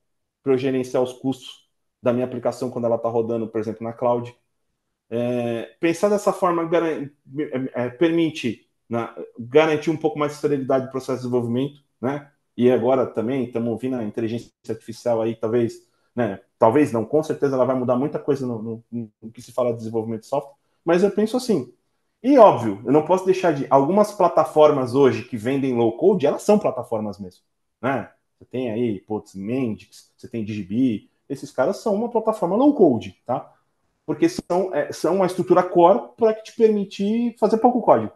Speaker 2: para eu gerenciar os custos da minha aplicação quando ela está rodando, por exemplo, na cloud. É, pensar dessa forma é, é, permite né, garantir um pouco mais de celeridade do processo de desenvolvimento, né? E agora também estamos ouvindo a inteligência artificial aí, talvez, né? Talvez não, com certeza ela vai mudar muita coisa no, no, no que se fala de desenvolvimento de software, mas eu penso assim, e óbvio, eu não posso deixar de. Algumas plataformas hoje que vendem low code, elas são plataformas mesmo. Né? Você tem aí, putz, Mendix, você tem Digibi, esses caras são uma plataforma low code, tá? Porque são, é, são uma estrutura core para que te permitir fazer pouco código.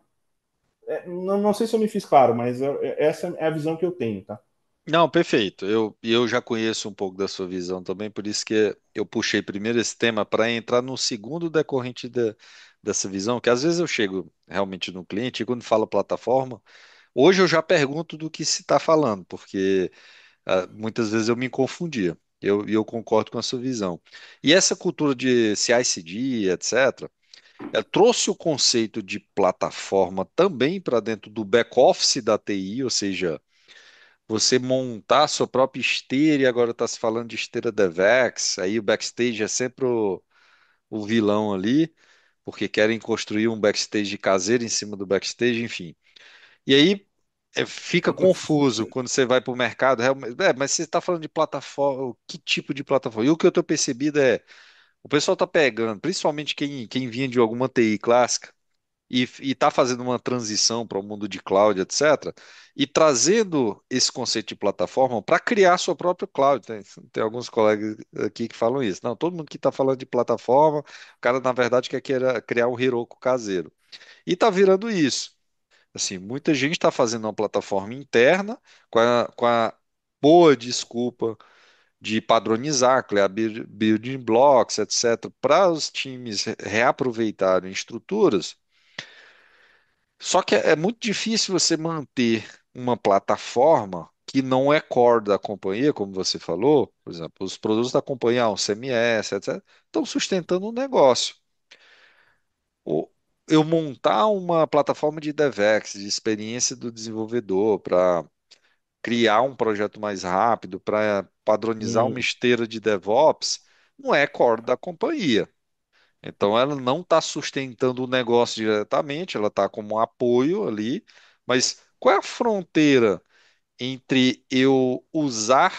Speaker 2: É, não, não, sei se eu me fiz claro, mas eu, é, é, essa é a visão que eu tenho, tá?
Speaker 1: Não, perfeito. Eu, eu já conheço um pouco da sua visão também, por isso que eu puxei primeiro esse tema para entrar no segundo decorrente dessa visão, que às vezes eu chego realmente no cliente e quando fala plataforma, hoje eu já pergunto do que se está falando, porque ah, muitas vezes eu me confundia. Eu, eu concordo com a sua visão. E essa cultura de CICD, etc., trouxe o conceito de plataforma também para dentro do back-office da TI, ou seja, você montar a sua própria esteira, e agora está se falando de esteira DevEx. aí o backstage é sempre o, o vilão ali, porque querem construir um backstage caseiro em cima do backstage, enfim. E aí é, fica confuso quando você vai para o mercado. É, mas você está falando de plataforma, que tipo de plataforma? E o que eu estou percebido é, o pessoal está pegando, principalmente quem, quem vinha de alguma TI clássica, e está fazendo uma transição para o mundo de cloud, etc., e trazendo esse conceito de plataforma para criar sua própria cloud. Tem, tem, alguns colegas aqui que falam isso. Não, todo mundo que está falando de plataforma, o cara, na verdade, quer criar um Heroku caseiro. E está virando isso. Assim, muita gente está fazendo uma plataforma interna com a, com a boa desculpa de padronizar, criar building blocks, etc., para os times reaproveitarem estruturas. Só que é, é muito difícil você manter uma plataforma que não é core da companhia, como você falou, por exemplo, os produtos da companhia, um CMS, etc., estão sustentando o um negócio. O, eu montar uma plataforma de DevEx, de experiência do desenvolvedor, para criar um projeto mais rápido, para padronizar uma hum. esteira de DevOps, não é core da companhia. Então, ela não está sustentando o negócio diretamente, ela está como um apoio ali, mas qual é a fronteira entre eu usar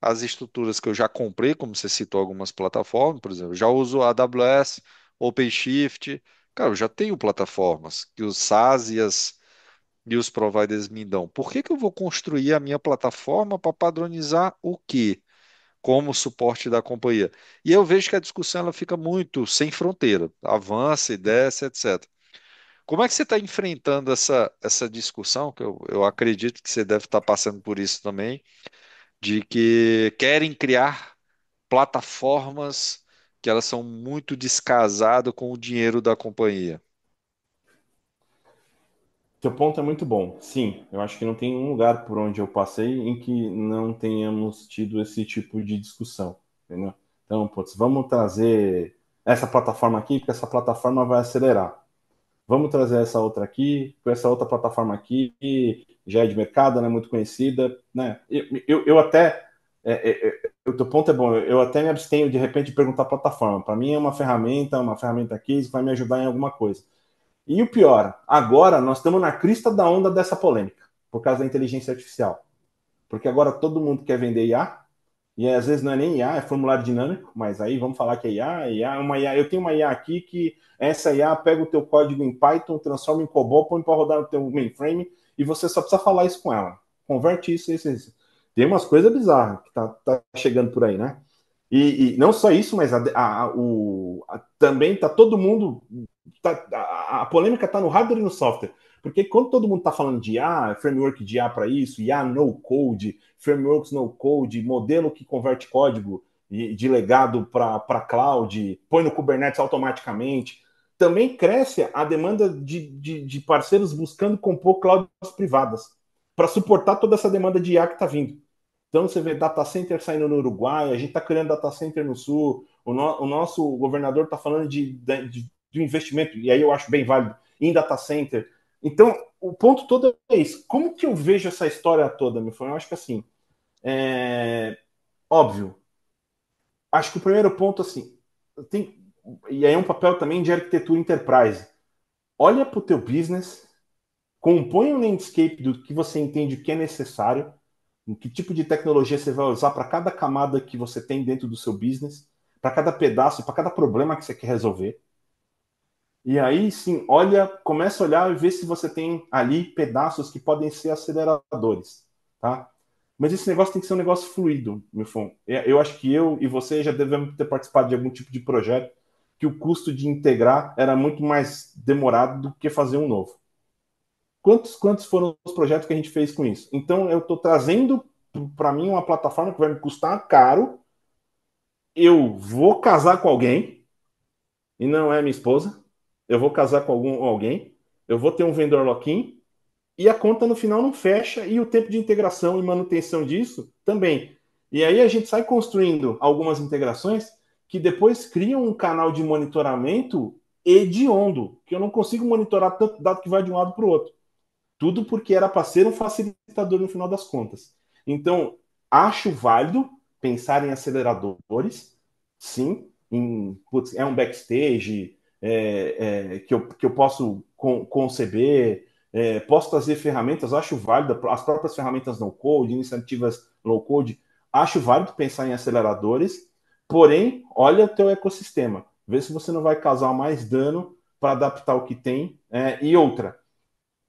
Speaker 1: as estruturas que eu já comprei, como você citou algumas plataformas, por exemplo, já uso AWS, OpenShift, Cara, eu já tenho plataformas que os SaaS e, as- os providers me dão. Por que que eu vou construir a minha plataforma para padronizar o quê? Como suporte da companhia? E eu vejo que a discussão ela fica muito sem fronteira, avança e desce, etc. Como é que você está enfrentando essa, essa discussão? Que eu, eu acredito que você deve estar tá passando por isso também, de que querem criar plataformas que elas são muito descasadas com o dinheiro da companhia.
Speaker 2: Seu ponto é muito bom. Sim, eu acho que não tem um lugar por onde eu passei em que não tenhamos tido esse tipo de discussão. Entendeu? Então, putz, vamos trazer essa plataforma aqui, porque essa plataforma vai acelerar. Vamos trazer essa outra aqui, com essa outra plataforma aqui já é de mercado, não é muito conhecida. Né? Eu, eu, eu até é, é, é, o teu ponto é bom. Eu até me abstenho de repente de perguntar a plataforma. Para mim é uma ferramenta, uma ferramenta aqui que vai me ajudar em alguma coisa. E o pior, agora nós estamos na crista da onda dessa polêmica por causa da inteligência artificial, porque agora todo mundo quer vender IA e às vezes não é nem IA, é formulário dinâmico. Mas aí vamos falar que é IA, é IA, uma IA. Eu tenho uma IA aqui que essa IA pega o teu código em Python, transforma em COBOL, põe para rodar no teu mainframe e você só precisa falar isso com ela. Converte isso, isso, isso. Tem umas coisas bizarras que tá, tá chegando por aí, né? E, e não só isso, mas a, a, o, a, também tá todo mundo. Tá, a, polêmica tá no hardware e no software. Porque quando todo mundo tá falando de ah, framework de A para isso, A ah, no code, frameworks no code, modelo que converte código de legado para cloud, põe no Kubernetes automaticamente. Também cresce a demanda de, de, de parceiros buscando compor clouds privadas para suportar toda essa demanda de IA que está vindo. Então você vê data center saindo no Uruguai, a gente está criando data center no Sul, o, no, o nosso governador está falando de, de, de, investimento, e aí eu acho bem válido, em data center. Então, o ponto todo é isso. Como que eu vejo essa história toda, meu filho? Eu acho que assim, é... óbvio, acho que o primeiro ponto, assim, tem... e aí é um papel também de arquitetura enterprise. Olha para o teu business, compõe um landscape do que você entende que é necessário, que tipo de tecnologia você vai usar para cada camada que você tem dentro do seu business, para cada pedaço, para cada problema que você quer resolver. E aí sim, olha, começa a olhar e ver se você tem ali pedaços que podem ser aceleradores, tá? Mas esse negócio tem que ser um negócio fluido, meu fã. É, eu acho que eu e você já devemos ter participado de algum tipo de projeto que o custo de integrar era muito mais demorado do que fazer um novo. Quantos, quantos foram os projetos que a gente fez com isso? Então, eu estou trazendo para mim uma plataforma que vai me custar caro. Eu vou casar com alguém, e não é minha esposa. Eu vou casar com algum, alguém, eu vou ter um vendedor lock-in, e a conta no final não fecha, e o tempo de integração e manutenção disso também. E aí a gente sai construindo algumas integrações que depois criam um canal de monitoramento hediondo, que eu não consigo monitorar tanto dado que vai de um lado para o outro. Tudo porque era para ser um facilitador no final das contas. Então, acho válido pensar em aceleradores, sim, em, putz, é um backstage é, é, que, eu, que eu posso con conceber, é, posso trazer ferramentas, acho válido, as próprias ferramentas no code, iniciativas low code, acho válido pensar em aceleradores, porém, olha o teu ecossistema, vê se você não vai causar mais dano para adaptar o que tem. É, e outra,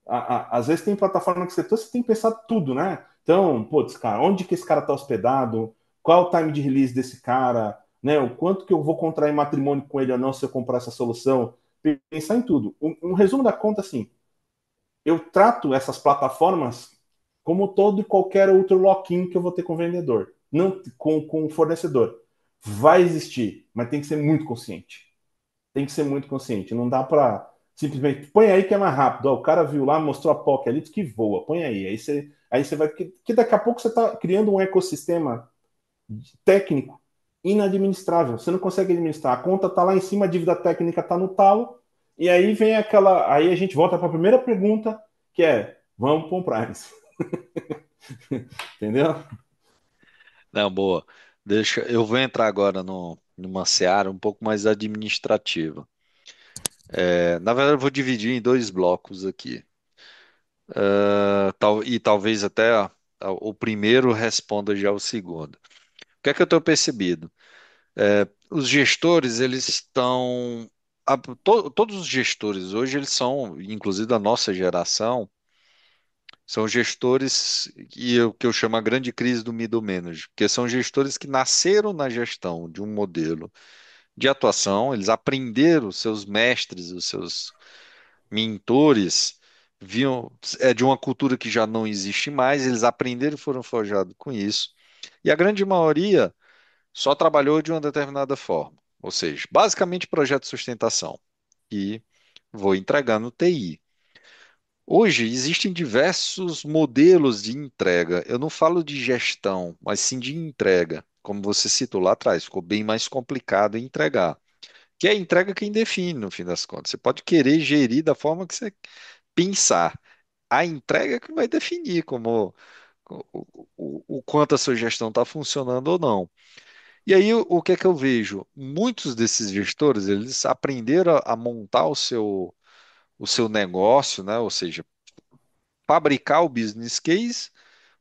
Speaker 2: a, a, às vezes tem plataforma que você você tem que pensar tudo, né? Então, putz, cara, onde que esse cara tá hospedado? Qual o time de release desse cara? Né? O quanto que eu vou contrair matrimônio com ele ou não se eu comprar essa solução? Pensar em tudo. Um, um resumo da conta, assim, eu trato essas plataformas como todo e qualquer outro lock-in que eu vou ter com o vendedor, não com, com o fornecedor. Vai existir, mas tem que ser muito consciente. Tem que ser muito consciente. Não dá para simplesmente põe aí que é mais rápido. Ó, o cara viu lá, mostrou a POC ali que voa, põe aí. Aí você, aí você vai. Que, que daqui a pouco você está criando um ecossistema técnico inadministrável. Você não consegue administrar. A conta está lá em cima, a dívida técnica está no talo. E aí vem aquela. Aí a gente volta para a primeira pergunta, que é: vamos comprar isso.
Speaker 1: Entendeu? Não, boa. Deixa, eu vou entrar agora no, numa seara um pouco mais administrativa. É, na verdade, eu vou dividir em dois blocos aqui. É, tal- e talvez até ó, o primeiro responda já o segundo. O que é que eu tenho percebido? É, os gestores, eles estão. to- todos os gestores hoje, eles são, inclusive da nossa geração, são gestores e o que eu chamo a grande crise do middle management, porque são gestores que nasceram na gestão de um modelo de atuação, eles aprenderam, seus mestres, os seus mentores, vinham é de uma cultura que já não existe mais, eles aprenderam e foram forjados com isso. E a grande maioria só trabalhou de uma determinada forma, ou seja, basicamente projeto de sustentação e vou entregar no TI. Hoje existem diversos modelos de entrega. Eu não falo de gestão, mas sim de entrega como você citou lá atrás, ficou bem mais complicado entregar. Que é a entrega quem define, no fim das contas. Você pode querer gerir da forma que você pensar. A entrega é que vai definir como o, o, o quanto a sua gestão está funcionando ou não. E aí, o, o, que é que eu vejo? Muitos desses gestores, eles aprenderam a, a montar o seu, o seu negócio, né? ou seja, fabricar o business case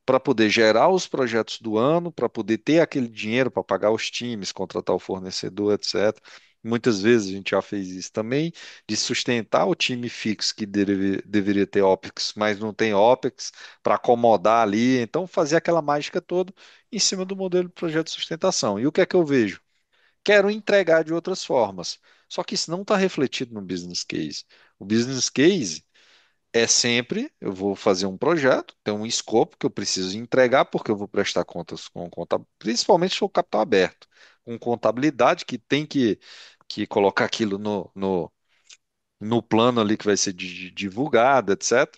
Speaker 1: para poder gerar os projetos do ano, para poder ter aquele dinheiro para pagar os times, contratar o fornecedor, etc. Muitas vezes a gente já fez isso também, de sustentar o time fixo que deve, deveria ter OPEX, mas não tem OPEX, para acomodar ali. Então, fazer aquela mágica toda em cima do modelo de projeto de sustentação. E o que é que eu vejo? Quero entregar de outras formas. Só que isso não está refletido no business case. O business case é sempre eu vou fazer um projeto, tem um escopo que eu preciso entregar, porque eu vou prestar contas com conta, principalmente se for capital aberto, com contabilidade que tem que, que colocar aquilo no, no, no plano ali que vai ser divulgado, etc.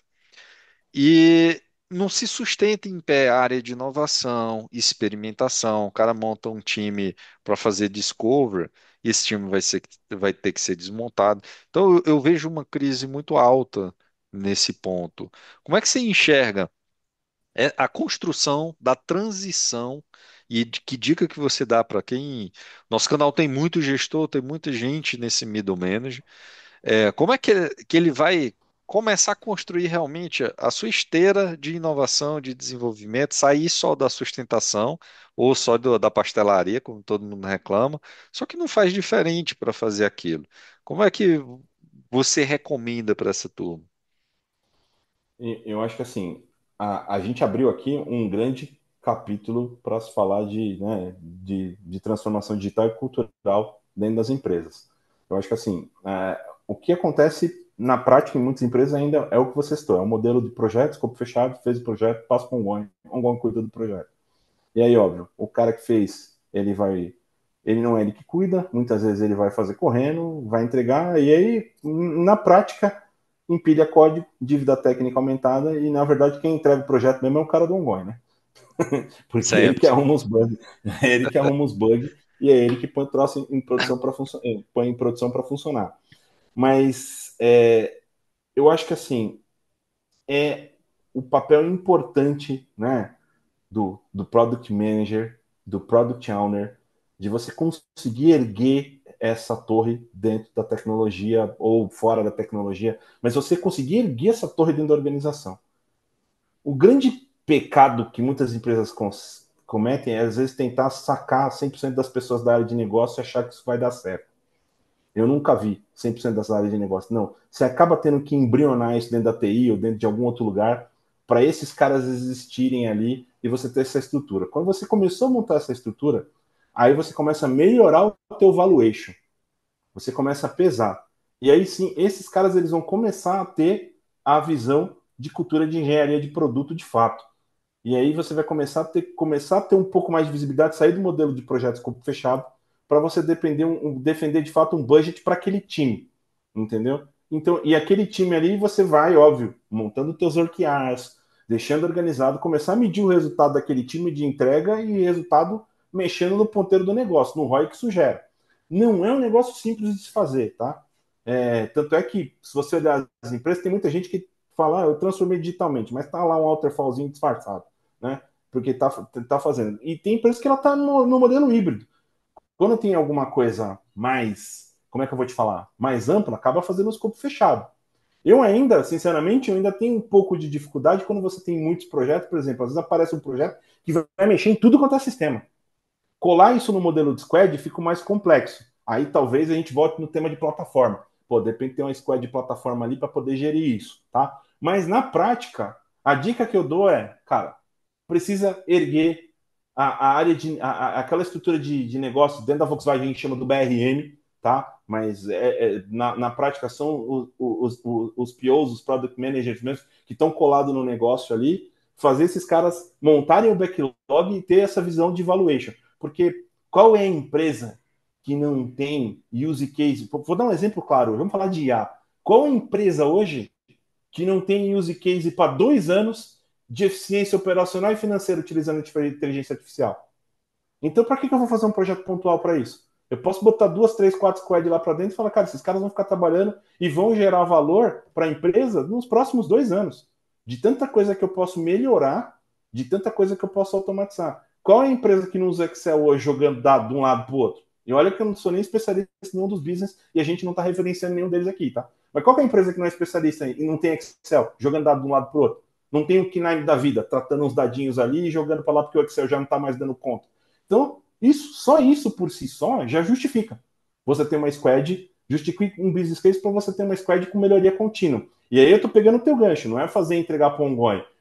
Speaker 1: E não se sustenta em pé a área de inovação, experimentação. O cara monta um time para fazer discover, esse time vai, ser, vai ter que ser desmontado. Então eu, eu vejo uma crise muito alta nesse ponto. Como é que você enxerga é, a construção da transição e de que dica que você dá para quem. Nosso canal tem muito gestor, tem muita gente nesse middle manager. É, como é que, que ele vai começar a construir realmente a sua esteira de inovação, de desenvolvimento, sair só da sustentação ou só do, da pastelaria, como todo mundo reclama, só que não faz diferente para fazer aquilo. Como é que você recomenda para essa turma? Eu acho que assim, a, a gente abriu
Speaker 2: aqui um grande capítulo para se falar de, né, de, de, transformação digital e cultural dentro das empresas. Eu acho que assim, é, o que acontece na prática em muitas empresas ainda é o que você estão é o um modelo de projeto, escopo fechado, fez o projeto, passa para um ongoing, ongoing cuida do projeto. E aí, óbvio, o cara que fez, ele vai, ele não é ele que cuida, muitas vezes ele vai fazer correndo, vai entregar, e aí, na prática, empilha código, dívida técnica aumentada, e na verdade quem entrega o projeto mesmo é o cara do Ongoing, né? Porque é ele que arruma os bugs, é ele que arruma os bugs, e é ele que põe troço em produção para funcionar, é, põe em produção para funcionar. Mas é, eu acho que assim é o papel importante, né, do, do product manager, do product owner, de você conseguir erguer essa torre dentro da tecnologia ou fora da tecnologia, mas você conseguir erguer essa torre dentro da organização. O grande pecado que muitas empresas cometem é, às vezes, tentar sacar 100% das pessoas da área de negócio e achar que isso vai dar certo. Eu nunca vi 100% das áreas de negócio. Não. Você acaba tendo que embrionar isso dentro da TI ou dentro de algum outro lugar para esses caras existirem ali e você ter essa estrutura. Quando você começou a montar essa estrutura, Aí você começa a melhorar o teu valuation. Você começa a pesar. E aí sim, esses caras eles vão começar a ter a visão de cultura de engenharia de produto de fato. E aí você vai começar a ter, começar a ter um pouco mais de visibilidade, sair do modelo de projetos corpo fechado para você depender um, defender de fato um budget para aquele time, entendeu? Então, e aquele time ali você vai, óbvio, montando teus orquiares, deixando organizado, começar a medir o resultado daquele time de entrega e resultado mexendo no ponteiro do negócio, no ROI que sugere. Não é um negócio simples de se fazer, tá? É, tanto é que, se você olhar as empresas, tem muita gente que fala, ah, eu transformei digitalmente, mas tá lá um waterfallzinho disfarçado, né? Porque tá, tá fazendo. E tem empresas que ela tá no, no modelo híbrido. Quando tem alguma coisa mais, como é que eu vou te falar? Mais ampla, acaba fazendo um escopo fechado. Eu ainda, sinceramente, eu ainda tenho um pouco de dificuldade quando você tem muitos projetos, por exemplo, às vezes aparece um projeto que vai mexer em tudo quanto é sistema. Colar isso no modelo de squad fica mais complexo. Aí talvez a gente volte no tema de plataforma. Pô, de repente tem uma squad de plataforma ali para poder gerir isso, tá? Mas na prática, a dica que eu dou é, cara, precisa erguer a, a área de a, a, aquela estrutura de, de negócio dentro da Volkswagen a gente chama do BRM, tá? Mas é, é, na, na, prática são os, os, os POs, os product managers mesmo, que estão colados no negócio ali, fazer esses caras montarem o backlog e ter essa visão de valuation. Porque qual é a empresa que não tem use case? Vou dar um exemplo claro, vamos falar de IA. Qual é a empresa hoje que não tem use case para dois anos de eficiência operacional e financeira utilizando inteligência artificial? Então, para que, eu vou fazer um projeto pontual para isso? Eu posso botar duas, três, quatro squads lá para dentro e falar, cara, esses caras vão ficar trabalhando e vão gerar valor para a empresa nos próximos dois anos. De tanta coisa que eu posso melhorar, de tanta coisa que eu posso automatizar. Qual é a empresa que não usa Excel hoje jogando dado de um lado para o outro? E olha que eu não sou nem especialista em nenhum dos business e a gente não está referenciando nenhum deles aqui, tá? Mas qual é a empresa que não é especialista e não tem Excel jogando dado de um lado para o outro? Não tem o Kiname da vida, tratando uns dadinhos ali e jogando para lá porque o Excel já não está mais dando conta. Então, isso, só isso por si só já justifica. Você ter uma squad, justifica um business case para você ter uma squad com melhoria contínua. E aí eu estou pegando o teu gancho, não é fazer entregar para o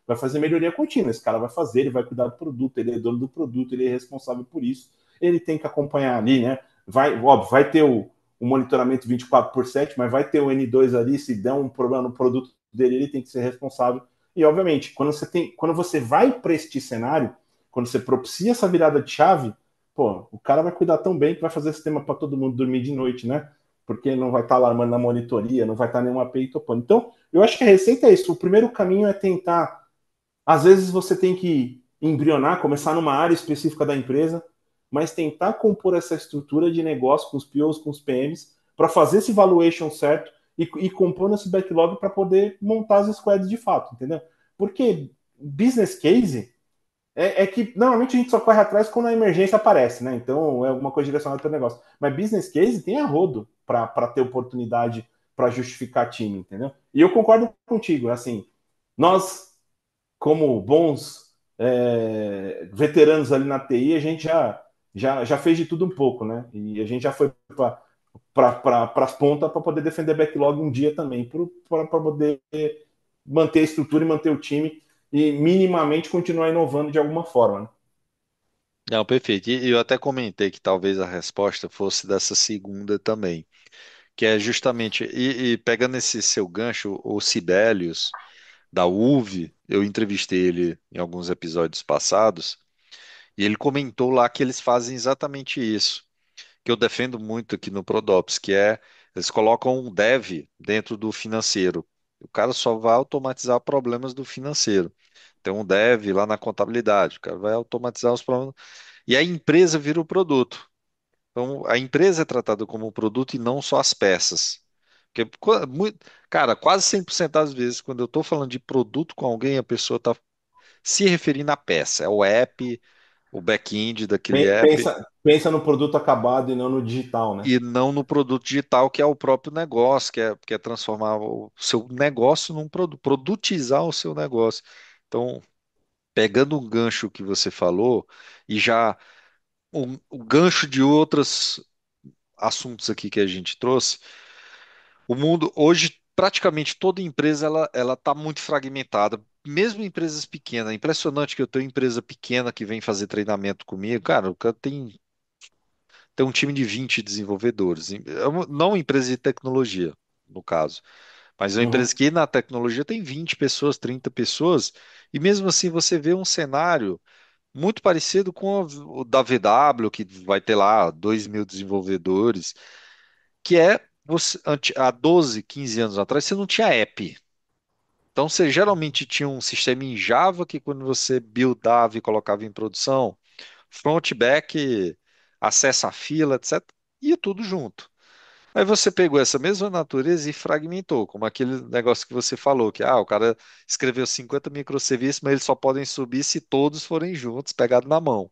Speaker 2: vai fazer melhoria contínua. Esse cara vai fazer, ele vai cuidar do produto, ele é dono do produto, ele é responsável por isso. Ele tem que acompanhar ali, né? Vai, óbvio, vai ter o, o monitoramento 24 por 7, mas vai ter o N2 ali, se der um problema no produto dele, ele tem que ser responsável. E, obviamente, quando você tem, quando você vai para este cenário, quando você propicia essa virada de chave, pô, o cara vai cuidar tão bem que vai fazer sistema para todo mundo dormir de noite, né? Porque não vai estar tá alarmando na monitoria, não vai estar tá nenhuma API topando. Então, eu acho que a receita é isso. O primeiro caminho é tentar às vezes você tem que embrionar, começar numa área específica da empresa, mas tentar compor essa estrutura de negócio com os POs, com os PMs, para fazer esse valuation certo e, e compor esse backlog para poder montar as squads de fato, entendeu? Porque business case é, é, que normalmente a gente só corre atrás quando a emergência aparece, né? Então é alguma coisa direcionada para o negócio. Mas business case tem arrodo para ter oportunidade para justificar time, entendeu? E eu concordo contigo, é assim, nós como bons é, veteranos ali na TI, a gente já, já, já fez de tudo um pouco, né? E a gente já foi para as pontas para poder defender backlog um dia também, para poder manter a estrutura e manter o time e minimamente continuar inovando de alguma forma. Né?
Speaker 1: Não, perfeito. E eu até comentei que talvez a resposta fosse dessa segunda também, que é justamente, e, e pegando esse seu gancho, o Sibelius, da UV, eu entrevistei ele em alguns episódios passados, e ele comentou lá que eles fazem exatamente isso, que eu defendo muito aqui no Prodops, que é eles colocam um dev dentro do financeiro. O cara só vai automatizar problemas do financeiro. Tem um dev lá na contabilidade, o cara vai automatizar os problemas. E a empresa vira o produto. Então, a empresa é tratada como um produto e não só as peças. Porque, muito, cara, quase 100% das vezes, quando eu estou falando de produto com alguém, a pessoa está se referindo à peça. É o app, o back-end daquele app. Pensa, pensa no produto acabado e não no digital, né? E não no produto digital, que é o próprio negócio, que é, que é transformar o seu negócio num produto, produtizar o seu negócio. Então, pegando um gancho que você falou e já o gancho de outros assuntos aqui que a gente trouxe o mundo hoje praticamente toda empresa ela ela está muito fragmentada. Mesmo empresas pequenas, é impressionante que eu tenho empresa pequena que vem fazer treinamento comigo. Cara, o cara tem, tem um time de 20 desenvolvedores, é não empresa de tecnologia, no caso, mas é uma uhum. empresa que na tecnologia tem 20 pessoas, 30 pessoas, e mesmo assim você vê um cenário muito parecido com o da VW, que vai ter lá 2 mil desenvolvedores, que é você, há 12, 15 anos atrás, você não tinha app. Então você geralmente tinha um sistema em Java que quando você buildava e colocava em produção, front, back, acesso à fila, etc., ia tudo junto. Aí você pegou essa mesma natureza e fragmentou, como aquele negócio que você falou, que ah, o cara escreveu 50 microserviços, mas eles só podem subir se todos forem juntos, pegados na mão.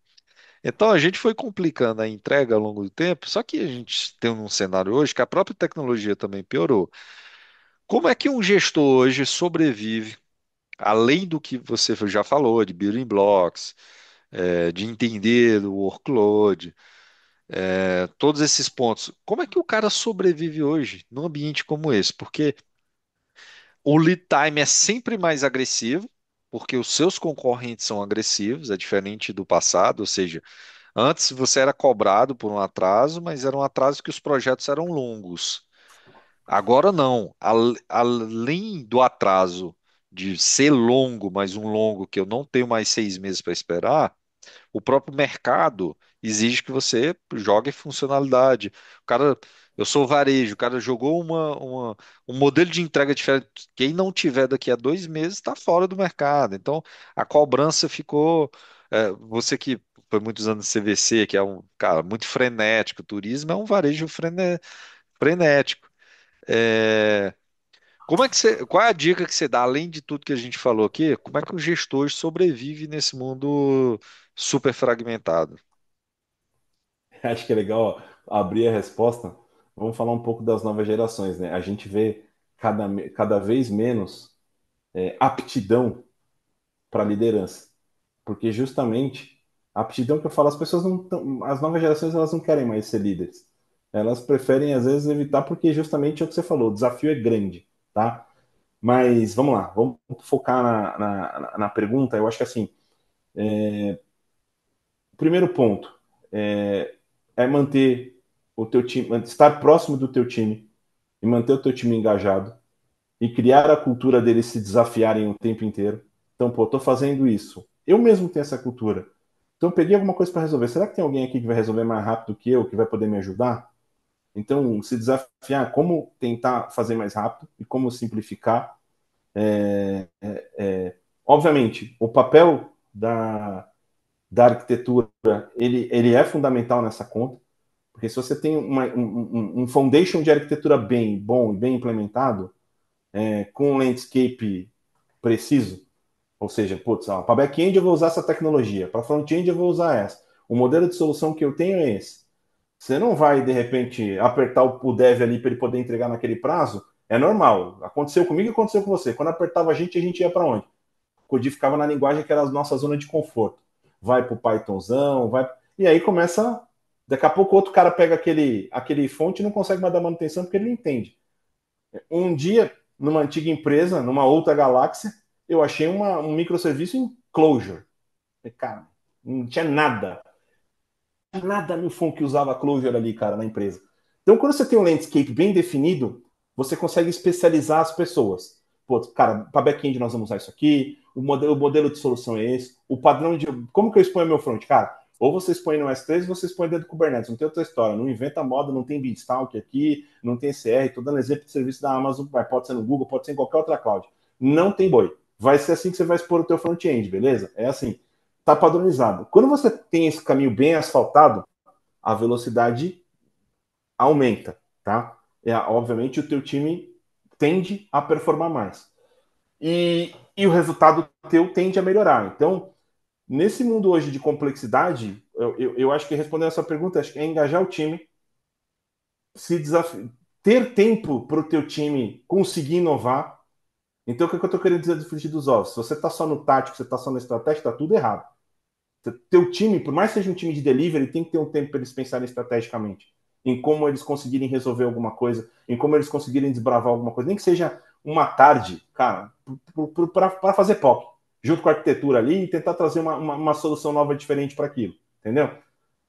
Speaker 1: Então a gente foi complicando a entrega ao longo do tempo, só que a gente tem um cenário hoje que a própria tecnologia também piorou. Como é que um gestor hoje sobrevive, além do que você já falou, de building blocks, é, de entender o workload, é, todos esses pontos. Como é que o cara sobrevive hoje num ambiente como esse? Porque o lead time é sempre mais agressivo, porque os seus concorrentes são agressivos, é diferente do passado, ou seja, antes você era cobrado por um atraso, mas era um atraso que os projetos eram longos. Agora não, além do atraso de ser longo, mas um longo que eu não tenho mais seis meses para esperar, o próprio mercado exige que você jogue funcionalidade. O cara eu sou varejo, o cara jogou uma, uma, um modelo de entrega diferente. Quem não tiver daqui a dois meses está fora do mercado. Então a cobrança ficou. É, você que foi muitos anos no CVC, que é um cara muito frenético, turismo é um varejo frenético. É, como é que você, qual é a dica que você dá, além de tudo que a gente falou aqui, como é que o gestor sobrevive nesse mundo super fragmentado?
Speaker 2: Acho que é legal abrir a resposta vamos falar um pouco das novas gerações, né? A gente vê cada, cada vez menos é, aptidão para liderança, porque justamente a aptidão que eu falo, as pessoas não, tão, as novas gerações elas não querem mais ser líderes, elas preferem às vezes evitar porque justamente é o que você falou, o desafio é grande, tá? Mas vamos lá, vamos focar na, na, na pergunta. Eu acho que assim, é... primeiro ponto é, é manter o teu time, estar próximo do teu time e manter o teu time engajado e criar a cultura deles se desafiarem o tempo inteiro. Então, pô, tô fazendo isso. Eu mesmo tenho essa cultura. Então, eu peguei alguma coisa para resolver. Será que tem alguém aqui que vai resolver mais rápido que eu, que vai poder me ajudar? Então, se desafiar, como tentar fazer mais rápido e como simplificar. É, é, é. Obviamente, o papel da, da arquitetura ele, ele é fundamental nessa conta. Porque se você tem uma, um, um, foundation de arquitetura bem bom e bem implementado, é, com um landscape preciso, ou seja, para back-end eu vou usar essa tecnologia, para front-end eu vou usar essa. O modelo de solução que eu tenho é esse. Você não vai, de repente, apertar o dev ali para ele poder entregar naquele prazo. É normal. Aconteceu comigo e aconteceu com você. Quando apertava a gente, a gente ia para onde? Codificava na linguagem que era a nossa zona de conforto. Vai para o Pythonzão, vai. E aí começa Daqui a pouco outro cara pega aquele, aquele fonte e não consegue mais dar manutenção porque ele não entende. Um dia, numa antiga empresa, numa outra galáxia, eu achei uma, um microserviço em Clojure. Cara, não tinha nada. Nada no fundo que usava Clojure ali, cara, na empresa. Então, quando você tem um landscape bem definido, você consegue especializar as pessoas. Pô, cara, para back-end nós vamos usar isso aqui, o modelo, o modelo de solução é esse, o padrão de. Como que eu exponho meu front? Cara, ou vocês põem no S3, vocês põem dentro do Kubernetes, não tem outra história, não inventa moda, não tem Beanstalk aqui, não tem CR, estou dando exemplo de serviço da Amazon, pode ser no Google, pode ser em qualquer outra cloud. Não tem boi. Vai ser assim que você vai expor o teu front-end, beleza? É assim, Está padronizado. Quando você tem esse caminho bem asfaltado, a velocidade aumenta, tá? É, obviamente o teu time tende a performar mais. E, e o resultado teu tende a melhorar. Então, Nesse mundo hoje de complexidade, eu, eu, eu acho que respondendo essa pergunta é engajar o time, se desafiar, ter tempo para o teu time conseguir inovar. Então, o que, é que eu estou querendo dizer do frigir dos ovos? Se você está só no tático, você está só na estratégia, está tudo errado. Teu time, por mais que seja um time de delivery, tem que ter um tempo para eles pensarem estrategicamente em como eles conseguirem resolver alguma coisa, em como eles conseguirem desbravar alguma coisa, nem que seja uma tarde, cara, para fazer pop junto com a arquitetura ali e tentar trazer uma, uma, uma solução nova diferente para aquilo, entendeu?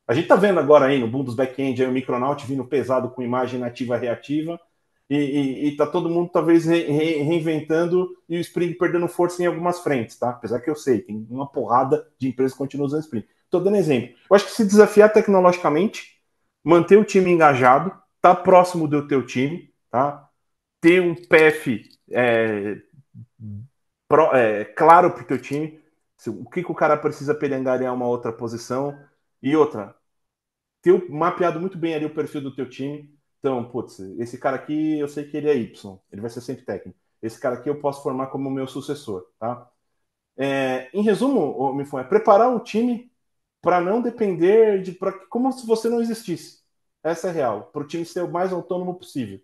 Speaker 2: A gente está vendo agora aí no boom dos back-end o Micronaut vindo pesado com imagem nativa reativa e, está e tá todo mundo talvez re, re, reinventando e o Spring perdendo força em algumas frentes, tá? Apesar que eu sei, tem uma porrada de empresas que continuam usando Spring. Estou dando exemplo. Eu acho que se desafiar tecnologicamente, manter o time engajado, tá próximo do teu time, tá? Ter um PF é, pro, é, claro para o teu time o que, que o cara precisa para ele angariar uma outra posição e outra. Ter mapeado muito bem ali o perfil do teu time. Então, putz, esse cara aqui eu sei que ele é Y, ele vai ser sempre técnico. Esse cara aqui eu posso formar como meu sucessor, tá? É, em resumo, Mifon, é preparar o time para não depender de pra, como se você não existisse. Essa é real, para o time ser o mais autônomo possível.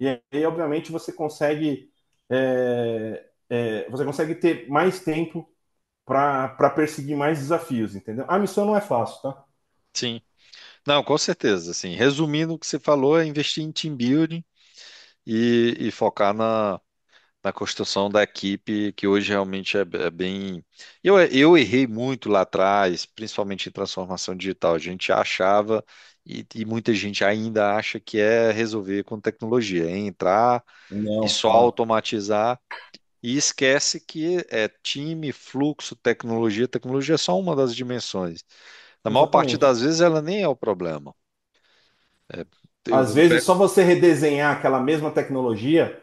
Speaker 2: E aí, obviamente, você consegue é, é, você consegue ter mais tempo para perseguir
Speaker 1: mais desafios, entendeu? A missão não é fácil, tá? Sim. Não, com certeza. Assim, resumindo o que você falou, é investir em team building e, e focar na, na construção da equipe, que hoje realmente é, é bem. Eu, eu errei muito lá atrás, principalmente em transformação digital. A gente achava, e, e muita gente ainda acha que é resolver com tecnologia, é entrar não, e só não. automatizar e esquece que é time, fluxo, tecnologia. Tecnologia é só uma das dimensões. Na maior parte das vezes ela nem é o problema. É, Às vezes, pego... só
Speaker 2: você redesenhar aquela mesma tecnologia,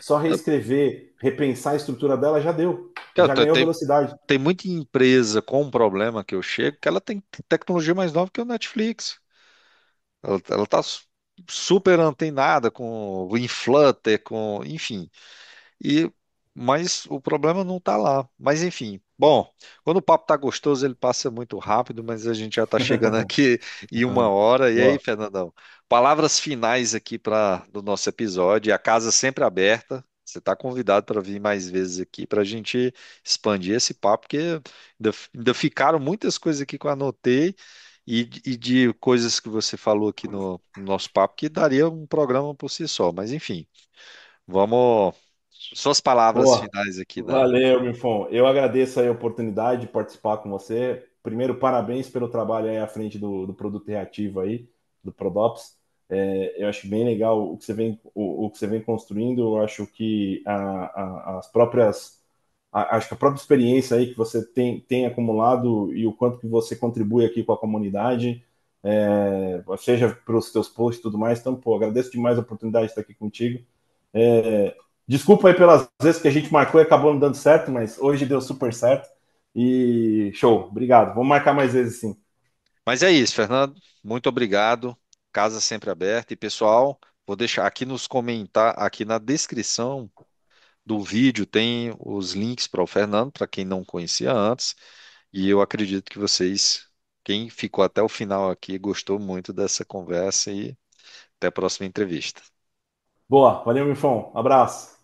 Speaker 2: só reescrever, repensar a estrutura dela, já deu. já ganhou tem, velocidade.
Speaker 1: Tem muita empresa com um problema que eu chego que ela tem tecnologia mais nova que o Netflix. Ela, está super antenada com o Flutter, com. enfim. E mas o problema não está lá. Mas enfim, bom, quando o papo está gostoso, ele passa muito rápido, mas a gente já está chegando aqui em ah, uma hora. E Boa. aí, Fernandão, palavras finais aqui para do nosso episódio. A casa sempre aberta. Você está convidado para vir mais vezes aqui para a gente expandir esse papo, porque ainda, ainda, ficaram muitas coisas aqui que eu anotei e, e de coisas que você falou aqui no, no nosso papo que daria um programa por si só. Mas enfim, vamos suas palavras Boa. finais aqui. Da... Né? Valeu,
Speaker 2: Milfon. Eu agradeço a oportunidade de participar com você. Primeiro, parabéns pelo trabalho aí à frente do, do produto reativo aí, do Prodops. É, eu acho bem legal o que você vem, o, o que você vem construindo. Eu acho que a, a, as próprias, a, acho que a própria experiência aí que você tem, tem acumulado e o quanto que você contribui aqui com a comunidade, é, seja pelos seus posts e tudo mais. Então, pô, agradeço demais a oportunidade de estar aqui contigo. É, Desculpa aí pelas vezes que a gente marcou e acabou não dando certo, mas hoje deu super certo. E show, obrigado. Vamos marcar mais vezes sim.
Speaker 1: Mas é isso, Fernando. Muito obrigado. Casa sempre aberta. E pessoal, vou deixar aqui nos comentar, aqui na descrição do vídeo tem os links para o Fernando, para quem não conhecia antes. E eu acredito que vocês, quem ficou até o final aqui, gostou muito dessa conversa e até a próxima entrevista.
Speaker 2: Boa, valeu, Mifon. Abraço.